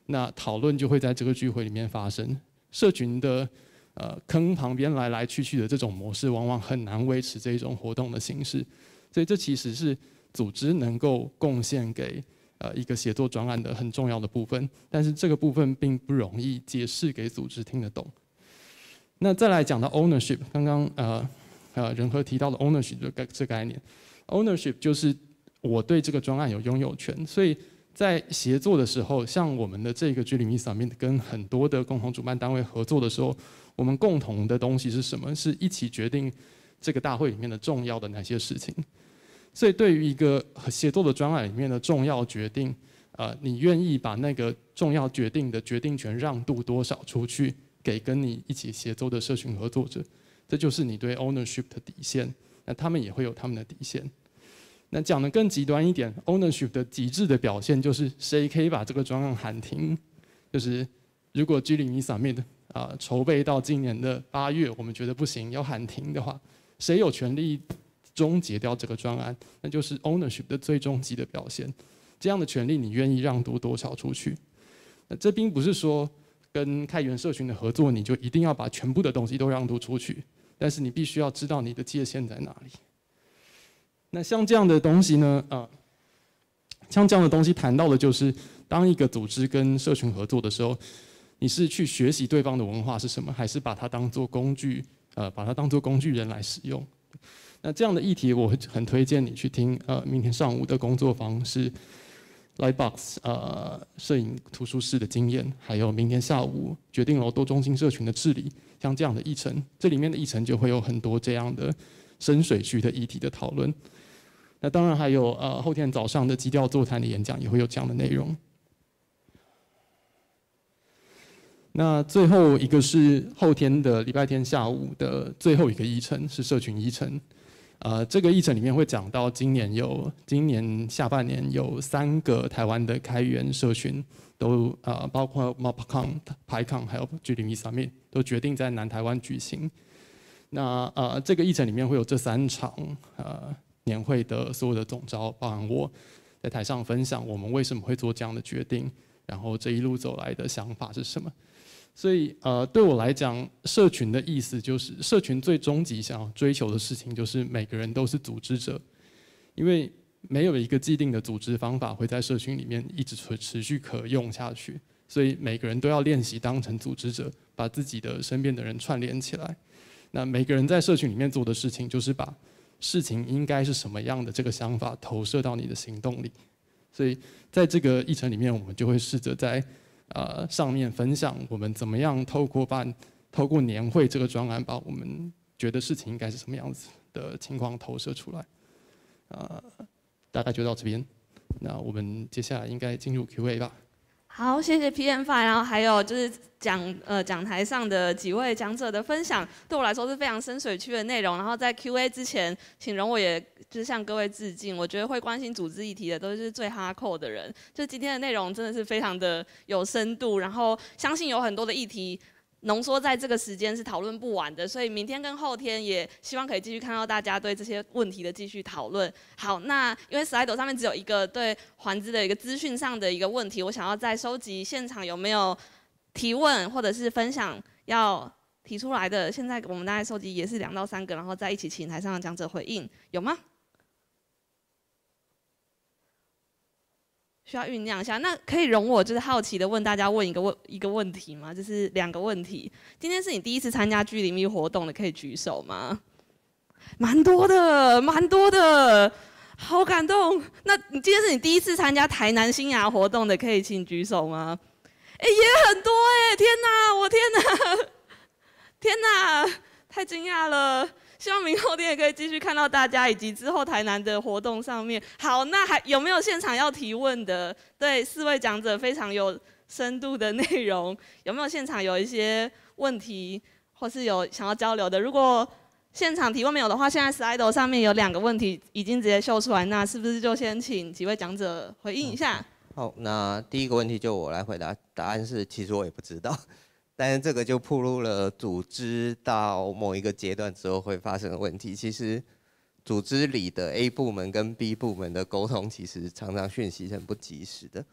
那讨论就会在这个聚会里面发生。社群的呃坑旁边来来去去的这种模式，往往很难维持这种活动的形式。所以这其实是组织能够贡献给。呃，一个写作专案的很重要的部分，但是这个部分并不容易解释给组织听得懂。那再来讲到 ownership，刚刚呃呃仁和提到的 ownership 这概这概念，ownership 就是我对这个专案有拥有权，所以在协作的时候，像我们的这个距离米萨面跟很多的共同主办单位合作的时候，我们共同的东西是什么？是一起决定这个大会里面的重要的哪些事情？所以，对于一个协作的专案里面的重要决定，呃，你愿意把那个重要决定的决定权让渡多少出去给跟你一起协作的社群合作者？这就是你对 ownership 的底线。那他们也会有他们的底线。那讲的更极端一点，ownership 的极致的表现就是谁可以把这个专案喊停？就是如果《g l i m m e Summit》啊筹备到今年的八月，我们觉得不行，要喊停的话，谁有权利？终结掉这个专案，那就是 ownership 的最终极的表现。这样的权利，你愿意让渡多少出去？那这并不是说跟开源社群的合作，你就一定要把全部的东西都让渡出去。但是你必须要知道你的界限在哪里。那像这样的东西呢？啊，像这样的东西谈到的就是，当一个组织跟社群合作的时候，你是去学习对方的文化是什么，还是把它当做工具？呃，把它当做工具人来使用？那这样的议题，我很推荐你去听。呃，明天上午的工作坊是 Lightbox 呃摄影图书室的经验，还有明天下午决定楼多中心社群的治理，像这样的议程，这里面的议程就会有很多这样的深水区的议题的讨论。那当然还有呃，后天早上的基调座谈的演讲也会有这样的内容。那最后一个是后天的礼拜天下午的最后一个议程是社群议程。呃，这个议程里面会讲到，今年有今年下半年有三个台湾的开源社群，都呃包括 m o p c p y c 排 n 还有 g d m i s a m 都决定在南台湾举行。那呃，这个议程里面会有这三场呃年会的所有的总招，包含我在台上分享我们为什么会做这样的决定，然后这一路走来的想法是什么。所以，呃，对我来讲，社群的意思就是，社群最终极想要追求的事情，就是每个人都是组织者。因为没有一个既定的组织方法会在社群里面一直持续可用下去，所以每个人都要练习当成组织者，把自己的身边的人串联起来。那每个人在社群里面做的事情，就是把事情应该是什么样的这个想法投射到你的行动里。所以，在这个议程里面，我们就会试着在。呃，上面分享我们怎么样透过办，透过年会这个专栏，把我们觉得事情应该是什么样子的情况投射出来。呃，大概就到这边。那我们接下来应该进入 Q&A 吧。好，谢谢 PMI，f 然后还有就是讲呃讲台上的几位讲者的分享，对我来说是非常深水区的内容。然后在 Q&A 之前，请容我也就是向各位致敬。我觉得会关心组织议题的都是最哈扣的人。就今天的内容真的是非常的有深度，然后相信有很多的议题。浓缩在这个时间是讨论不完的，所以明天跟后天也希望可以继续看到大家对这些问题的继续讨论。好，那因为 s i d e o 上面只有一个对环资的一个资讯上的一个问题，我想要再收集现场有没有提问或者是分享要提出来的。现在我们大概收集也是两到三个，然后在一起请台上的讲者回应，有吗？需要酝酿一下，那可以容我就是好奇的问大家问一个问一个问题吗？就是两个问题。今天是你第一次参加剧里密活动的，可以举手吗？蛮多的，蛮多的，好感动。那你今天是你第一次参加台南新芽活动的，可以请举手吗？哎，也很多哎，天哪，我天哪，天哪，太惊讶了。希望明后天也可以继续看到大家，以及之后台南的活动上面。好，那还有没有现场要提问的？对，四位讲者非常有深度的内容，有没有现场有一些问题，或是有想要交流的？如果现场提问没有的话，现在 slide 上面有两个问题已经直接秀出来，那是不是就先请几位讲者回应一下？好，那第一个问题就我来回答，答案是其实我也不知道。但是这个就暴露了组织到某一个阶段之后会发生的问题。其实，组织里的 A 部门跟 B 部门的沟通，其实常常讯息是很不及时的。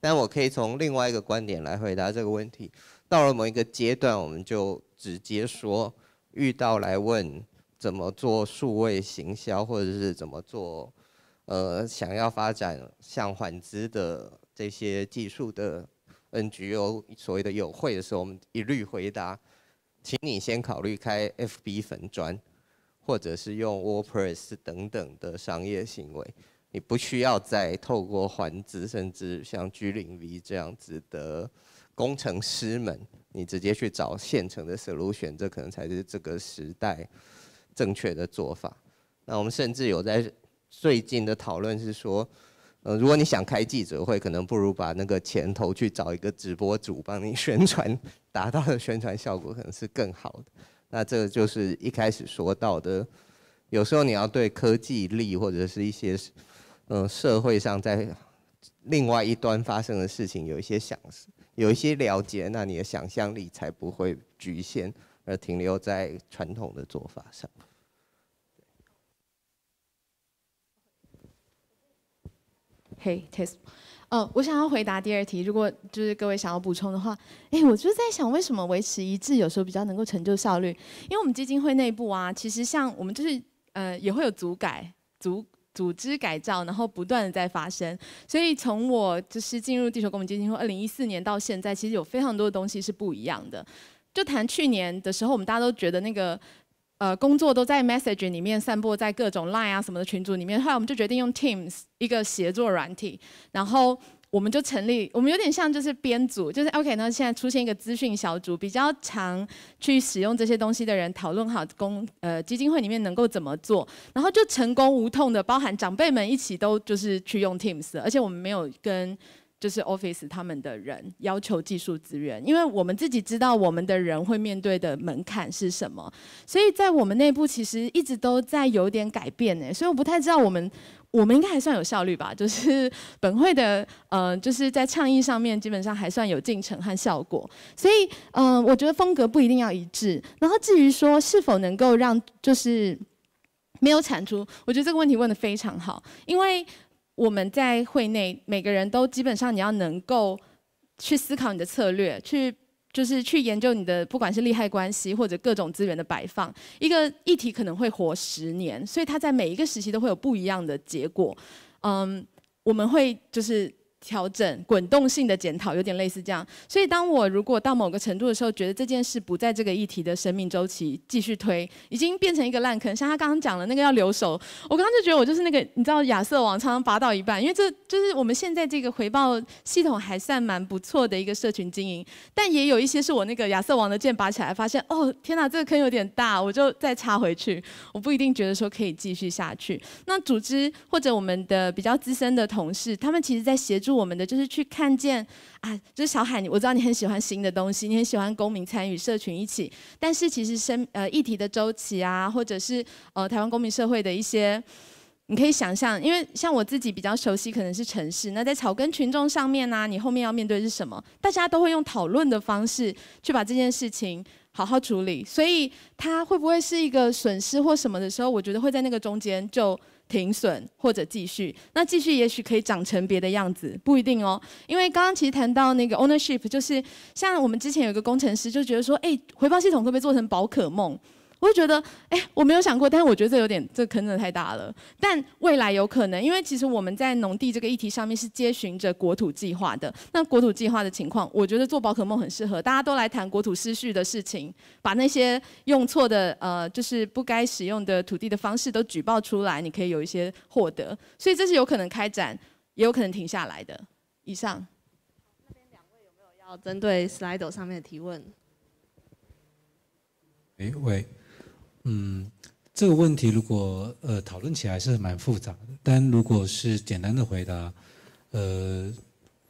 但我可以从另外一个观点来回答这个问题：到了某一个阶段，我们就直接说，遇到来问怎么做数位行销，或者是怎么做呃想要发展像缓资的这些技术的。NGO 所谓的有会的时候，我们一律回答，请你先考虑开 FB 粉砖，或者是用 WordPress 等等的商业行为，你不需要再透过环资，甚至像 G 零 V 这样子的工程师们，你直接去找现成的 solution，这可能才是这个时代正确的做法。那我们甚至有在最近的讨论是说。呃，如果你想开记者会，可能不如把那个前头去找一个直播主帮你宣传，达到的宣传效果可能是更好的。那这个就是一开始说到的，有时候你要对科技力或者是一些，呃，社会上在另外一端发生的事情有一些想，有一些了解，那你的想象力才不会局限而停留在传统的做法上。Hey, t e s t 呃，我想要回答第二题。如果就是各位想要补充的话，哎，我就在想为什么维持一致有时候比较能够成就效率？因为我们基金会内部啊，其实像我们就是呃也会有组改组组织改造，然后不断的在发生。所以从我就是进入地球公民基金会二零一四年到现在，其实有非常多的东西是不一样的。就谈去年的时候，我们大家都觉得那个。呃，工作都在 message 里面散播在各种 line 啊什么的群组里面，后来我们就决定用 teams 一个协作软体，然后我们就成立，我们有点像就是编组，就是 OK，那现在出现一个资讯小组，比较常去使用这些东西的人讨论好公呃基金会里面能够怎么做，然后就成功无痛的包含长辈们一起都就是去用 teams，而且我们没有跟。就是 Office 他们的人要求技术资源，因为我们自己知道我们的人会面对的门槛是什么，所以在我们内部其实一直都在有点改变呢。所以我不太知道我们，我们应该还算有效率吧？就是本会的，呃，就是在倡议上面基本上还算有进程和效果。所以，嗯，我觉得风格不一定要一致。然后至于说是否能够让就是没有产出，我觉得这个问题问的非常好，因为。我们在会内，每个人都基本上你要能够去思考你的策略，去就是去研究你的，不管是利害关系或者各种资源的摆放。一个议题可能会活十年，所以它在每一个时期都会有不一样的结果。嗯，我们会就是。调整滚动性的检讨有点类似这样，所以当我如果到某个程度的时候，觉得这件事不在这个议题的生命周期继续推，已经变成一个烂坑，像他刚刚讲的那个要留守，我刚刚就觉得我就是那个你知道亚瑟王常常拔到一半，因为这就是我们现在这个回报系统还算蛮不错的一个社群经营，但也有一些是我那个亚瑟王的剑拔起来，发现哦天呐这个坑有点大，我就再插回去，我不一定觉得说可以继续下去。那组织或者我们的比较资深的同事，他们其实在协助。我们的就是去看见啊，就是小海，我知道你很喜欢新的东西，你很喜欢公民参与社群一起。但是其实生呃议题的周期啊，或者是呃台湾公民社会的一些，你可以想象，因为像我自己比较熟悉可能是城市，那在草根群众上面呢，你后面要面对是什么？大家都会用讨论的方式去把这件事情好好处理，所以它会不会是一个损失或什么的时候，我觉得会在那个中间就。停损或者继续，那继续也许可以长成别的样子，不一定哦。因为刚刚其实谈到那个 ownership，就是像我们之前有个工程师就觉得说，哎，回报系统会不会做成宝可梦？我就觉得，哎，我没有想过，但是我觉得这有点，这坑真的太大了。但未来有可能，因为其实我们在农地这个议题上面是接循着国土计划的。那国土计划的情况，我觉得做宝可梦很适合，大家都来谈国土失序的事情，把那些用错的，呃，就是不该使用的土地的方式都举报出来，你可以有一些获得。所以这是有可能开展，也有可能停下来的。以上。那边两位有没有要针对 s l i d 上面的提问？哎喂。嗯，这个问题如果呃讨论起来是蛮复杂的，但如果是简单的回答，呃，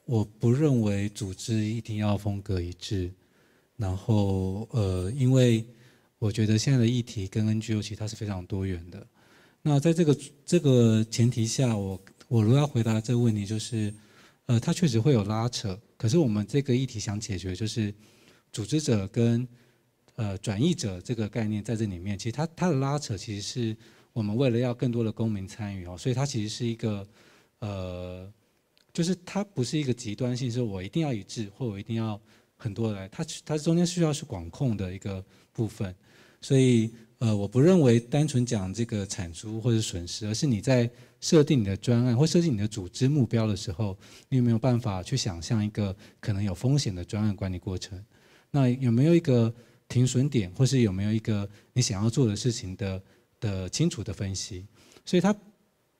我不认为组织一定要风格一致。然后呃，因为我觉得现在的议题跟 NGO 其实它是非常多元的。那在这个这个前提下，我我如果要回答这个问题，就是呃，它确实会有拉扯，可是我们这个议题想解决就是组织者跟呃，转译者这个概念在这里面，其实它它的拉扯，其实是我们为了要更多的公民参与哦，所以它其实是一个，呃，就是它不是一个极端性，是我一定要一致或我一定要很多来，它它中间需要是管控的一个部分，所以呃，我不认为单纯讲这个产出或者损失，而是你在设定你的专案或设定你的组织目标的时候，你有没有办法去想象一个可能有风险的专案管理过程？那有没有一个？停损点，或是有没有一个你想要做的事情的的清楚的分析，所以它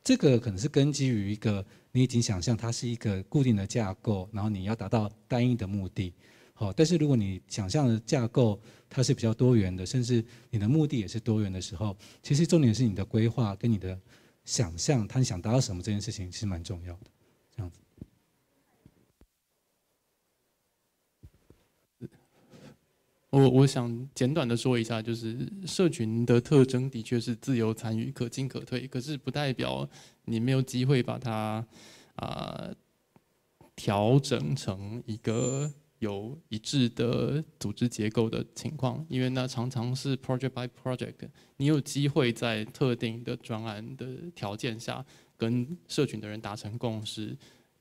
这个可能是根基于一个你已经想象它是一个固定的架构，然后你要达到单一的目的。好，但是如果你想象的架构它是比较多元的，甚至你的目的也是多元的时候，其实重点是你的规划跟你的想象，他想达到什么这件事情其实蛮重要的。我我想简短的说一下，就是社群的特征的确是自由参与、可进可退，可是不代表你没有机会把它啊调整成一个有一致的组织结构的情况，因为那常常是 project by project，你有机会在特定的专案的条件下跟社群的人达成共识。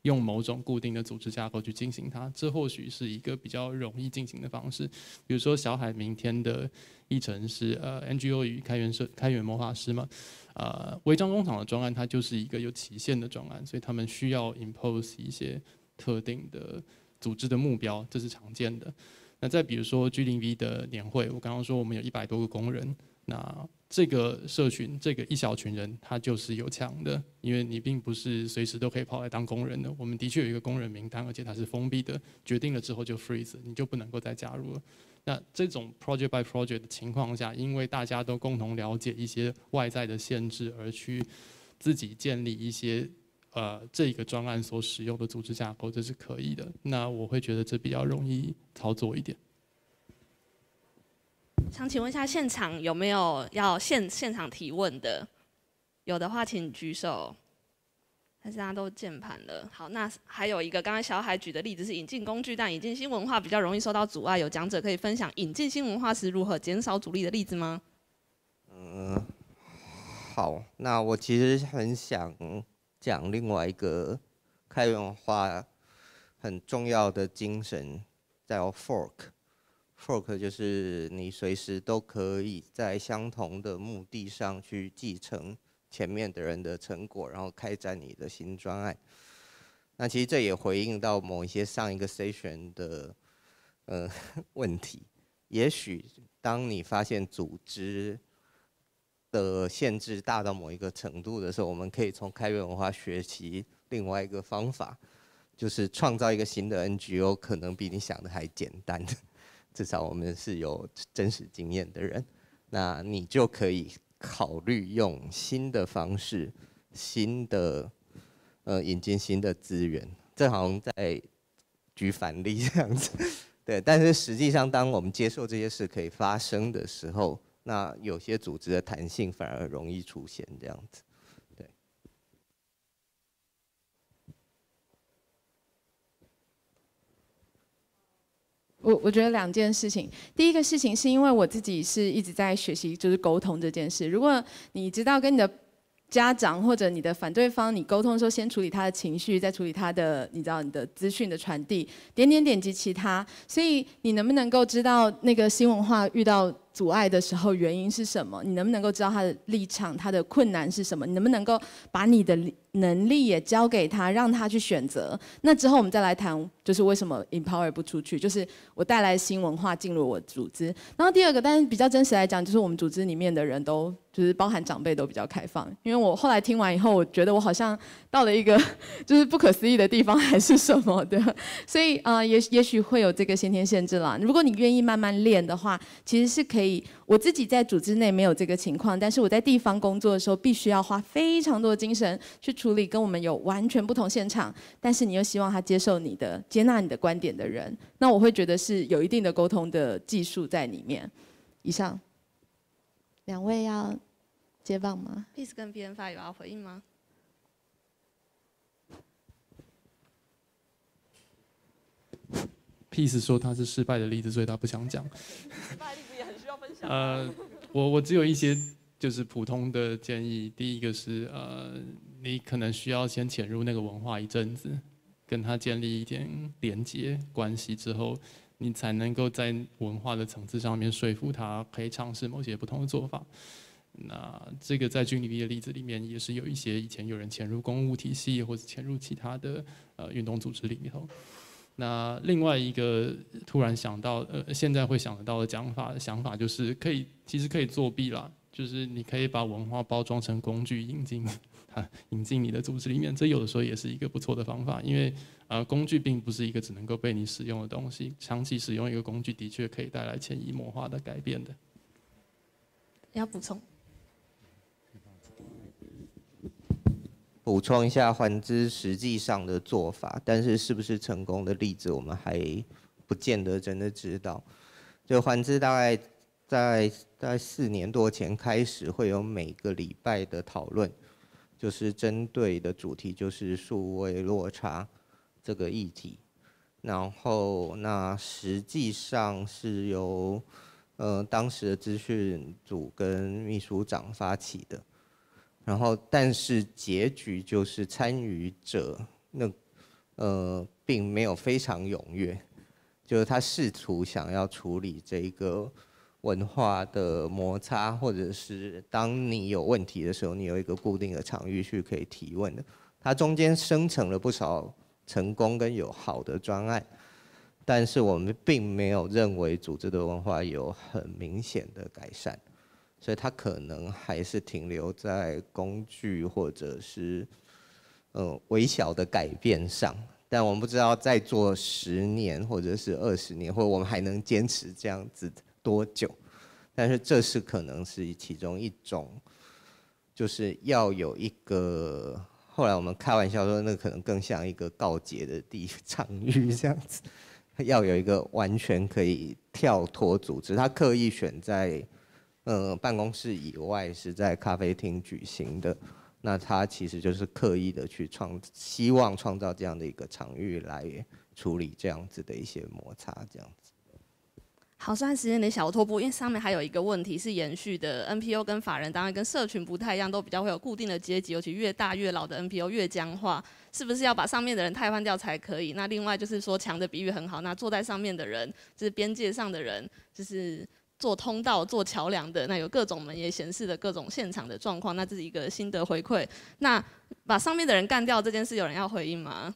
用某种固定的组织架构去进行它，这或许是一个比较容易进行的方式。比如说，小海明天的议程是呃，NGO 与开源社、开源魔法师嘛。呃违章工厂的专案它就是一个有期限的专案，所以他们需要 impose 一些特定的组织的目标，这是常见的。那再比如说 G 零 V 的年会，我刚刚说我们有一百多个工人，那。这个社群，这个一小群人，他就是有墙的，因为你并不是随时都可以跑来当工人的。我们的确有一个工人名单，而且它是封闭的，决定了之后就 freeze，你就不能够再加入了。那这种 project by project 的情况下，因为大家都共同了解一些外在的限制，而去自己建立一些呃这个专案所使用的组织架构，这是可以的。那我会觉得这比较容易操作一点。想请问一下，现场有没有要现现场提问的？有的话，请举手。大家都键盘了。好，那还有一个，刚刚小海举的例子是引进工具，但引进新文化比较容易受到阻碍。有讲者可以分享引进新文化时如何减少阻力的例子吗？嗯，好，那我其实很想讲另外一个开源文化很重要的精神，在 fork。fork 就是你随时都可以在相同的目的上去继承前面的人的成果，然后开展你的新专案。那其实这也回应到某一些上一个 session 的呃 问题。也许当你发现组织的限制大到某一个程度的时候，我们可以从开源文化学习另外一个方法，就是创造一个新的 NGO，可能比你想的还简单。至少我们是有真实经验的人，那你就可以考虑用新的方式、新的呃引进新的资源。这好像在举反例这样子，对。但是实际上，当我们接受这些事可以发生的时候，那有些组织的弹性反而容易出现这样子。我我觉得两件事情，第一个事情是因为我自己是一直在学习，就是沟通这件事。如果你知道跟你的家长或者你的反对方，你沟通的时候先处理他的情绪，再处理他的，你知道你的资讯的传递，点点点及其他。所以你能不能够知道那个新文化遇到？阻碍的时候，原因是什么？你能不能够知道他的立场，他的困难是什么？你能不能够把你的能力也交给他，让他去选择？那之后我们再来谈，就是为什么 empower 不出去？就是我带来新文化进入我组织。然后第二个，但是比较真实来讲，就是我们组织里面的人都，就是包含长辈都比较开放。因为我后来听完以后，我觉得我好像到了一个就是不可思议的地方还是什么的。所以呃，也也许会有这个先天限制了。如果你愿意慢慢练的话，其实是可以。以我自己在组织内没有这个情况，但是我在地方工作的时候，必须要花非常多的精神去处理跟我们有完全不同现场，但是你又希望他接受你的、接纳你的观点的人，那我会觉得是有一定的沟通的技术在里面。以上，两位要接棒吗？Pace 跟 b n 发有要回应吗？p e e 说他是失败的例子，所以他不想讲。失败例子也很需要分享。呃，我我只有一些就是普通的建议。第一个是呃，你可能需要先潜入那个文化一阵子，跟他建立一点连接关系之后，你才能够在文化的层次上面说服他可以尝试某些不同的做法。那这个在军旅的例子里面也是有一些以前有人潜入公务体系或者潜入其他的呃运动组织里面头。那另外一个突然想到，呃，现在会想得到的讲法的想法，就是可以其实可以作弊啦，就是你可以把文化包装成工具引进，引进你的组织里面，这有的时候也是一个不错的方法，因为呃，工具并不是一个只能够被你使用的东西，长期使用一个工具的确可以带来潜移默化的改变的。要补充。补充一下，环资实际上的做法，但是是不是成功的例子，我们还不见得真的知道。就环资大概在在四年多前开始会有每个礼拜的讨论，就是针对的主题就是数位落差这个议题，然后那实际上是由呃当时的资讯组跟秘书长发起的。然后，但是结局就是参与者那呃，并没有非常踊跃。就是他试图想要处理这个文化的摩擦，或者是当你有问题的时候，你有一个固定的场域去可以提问的。它中间生成了不少成功跟有好的专案，但是我们并没有认为组织的文化有很明显的改善。所以它可能还是停留在工具或者是，呃微小的改变上，但我们不知道再做十年或者是二十年，或者我们还能坚持这样子多久？但是这是可能是其中一种，就是要有一个。后来我们开玩笑说，那可能更像一个告捷的第场域这样子，要有一个完全可以跳脱组织，他刻意选在。呃，办公室以外是在咖啡厅举行的，那他其实就是刻意的去创，希望创造这样的一个场域来处理这样子的一些摩擦，这样子。好，算时间的小拖布，因为上面还有一个问题是延续的，NPO 跟法人当然跟社群不太一样，都比较会有固定的阶级，尤其越大越老的 NPO 越僵化，是不是要把上面的人替换掉才可以？那另外就是说，强的比喻很好，那坐在上面的人就是边界上的人，就是。做通道、做桥梁的，那有各种门也显示的各种现场的状况，那这是一个新的回馈。那把上面的人干掉这件事，有人要回应吗？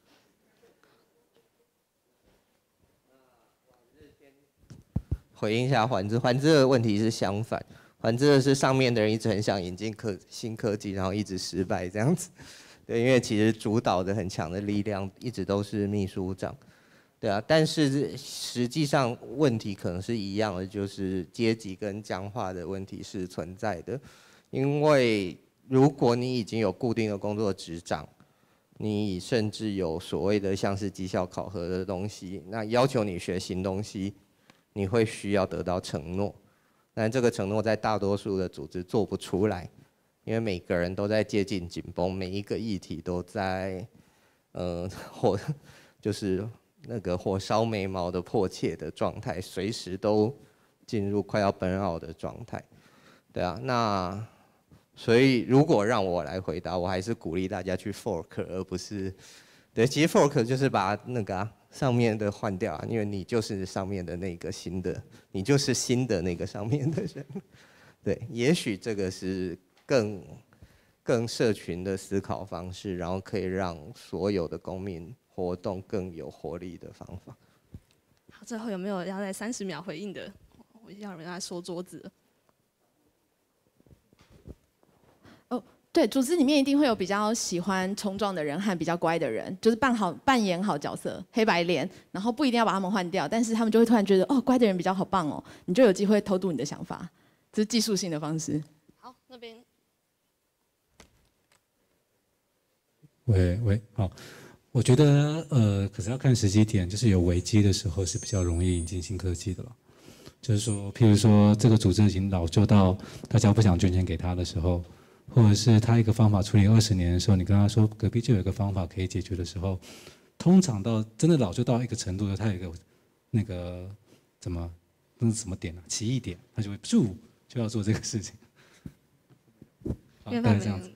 回应一下环资，环资的问题是相反，环之的是上面的人一直很想引进科新科技，然后一直失败这样子。对，因为其实主导的很强的力量，一直都是秘书长。对啊，但是实际上问题可能是一样的，就是阶级跟僵化的问题是存在的。因为如果你已经有固定的工作职掌，你甚至有所谓的像是绩效考核的东西，那要求你学新东西，你会需要得到承诺。但这个承诺在大多数的组织做不出来，因为每个人都在接近紧绷，每一个议题都在，嗯，或 就是。那个火烧眉毛的迫切的状态，随时都进入快要奔奥的状态，对啊，那所以如果让我来回答，我还是鼓励大家去 fork，而不是，对，其实 fork 就是把那个上面的换掉啊，因为你就是上面的那个新的，你就是新的那个上面的人，对，也许这个是更更社群的思考方式，然后可以让所有的公民。活动更有活力的方法。好，最后有没有要在三十秒回应的？我要人来说桌子？哦，对，组织里面一定会有比较喜欢冲撞的人和比较乖的人，就是扮好扮演好角色，黑白脸，然后不一定要把他们换掉，但是他们就会突然觉得哦，乖的人比较好棒哦，你就有机会偷渡你的想法，这是技术性的方式。好，那边。喂喂，好。我觉得呃，可是要看时机点，就是有危机的时候是比较容易引进新科技的了。就是说，譬如说这个组织已经老，旧到大家不想捐钱给他的时候，或者是他一个方法处理二十年的时候，你跟他说隔壁就有一个方法可以解决的时候，通常到真的老旧到一个程度的，他有一个那个怎么那什么点呢？奇异点，他就会就就要做这个事情。大概这样子。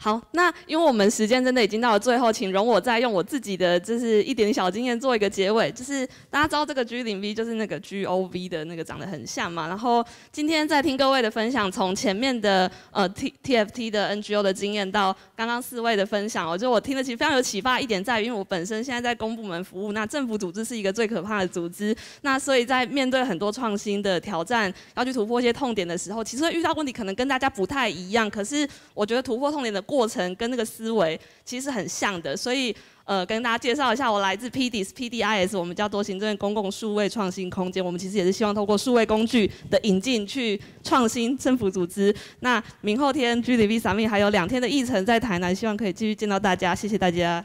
好，那因为我们时间真的已经到了最后，请容我再用我自己的，就是一点小经验做一个结尾，就是大家知道这个 G 零 V 就是那个 G O V 的那个长得很像嘛。然后今天在听各位的分享，从前面的呃 T T F T 的 N G O 的经验到刚刚四位的分享，我觉得我听得其实非常有启发一点在于，因为我本身现在在公部门服务，那政府组织是一个最可怕的组织，那所以在面对很多创新的挑战，要去突破一些痛点的时候，其实遇到问题可能跟大家不太一样，可是我觉得突破痛点的。过程跟那个思维其实很像的，所以呃，跟大家介绍一下，我来自 PDIS，PDIS 我们叫多行政公共数位创新空间，我们其实也是希望通过数位工具的引进去创新政府组织。那明后天 GDB Summit 还有两天的议程在台南，希望可以继续见到大家，谢谢大家。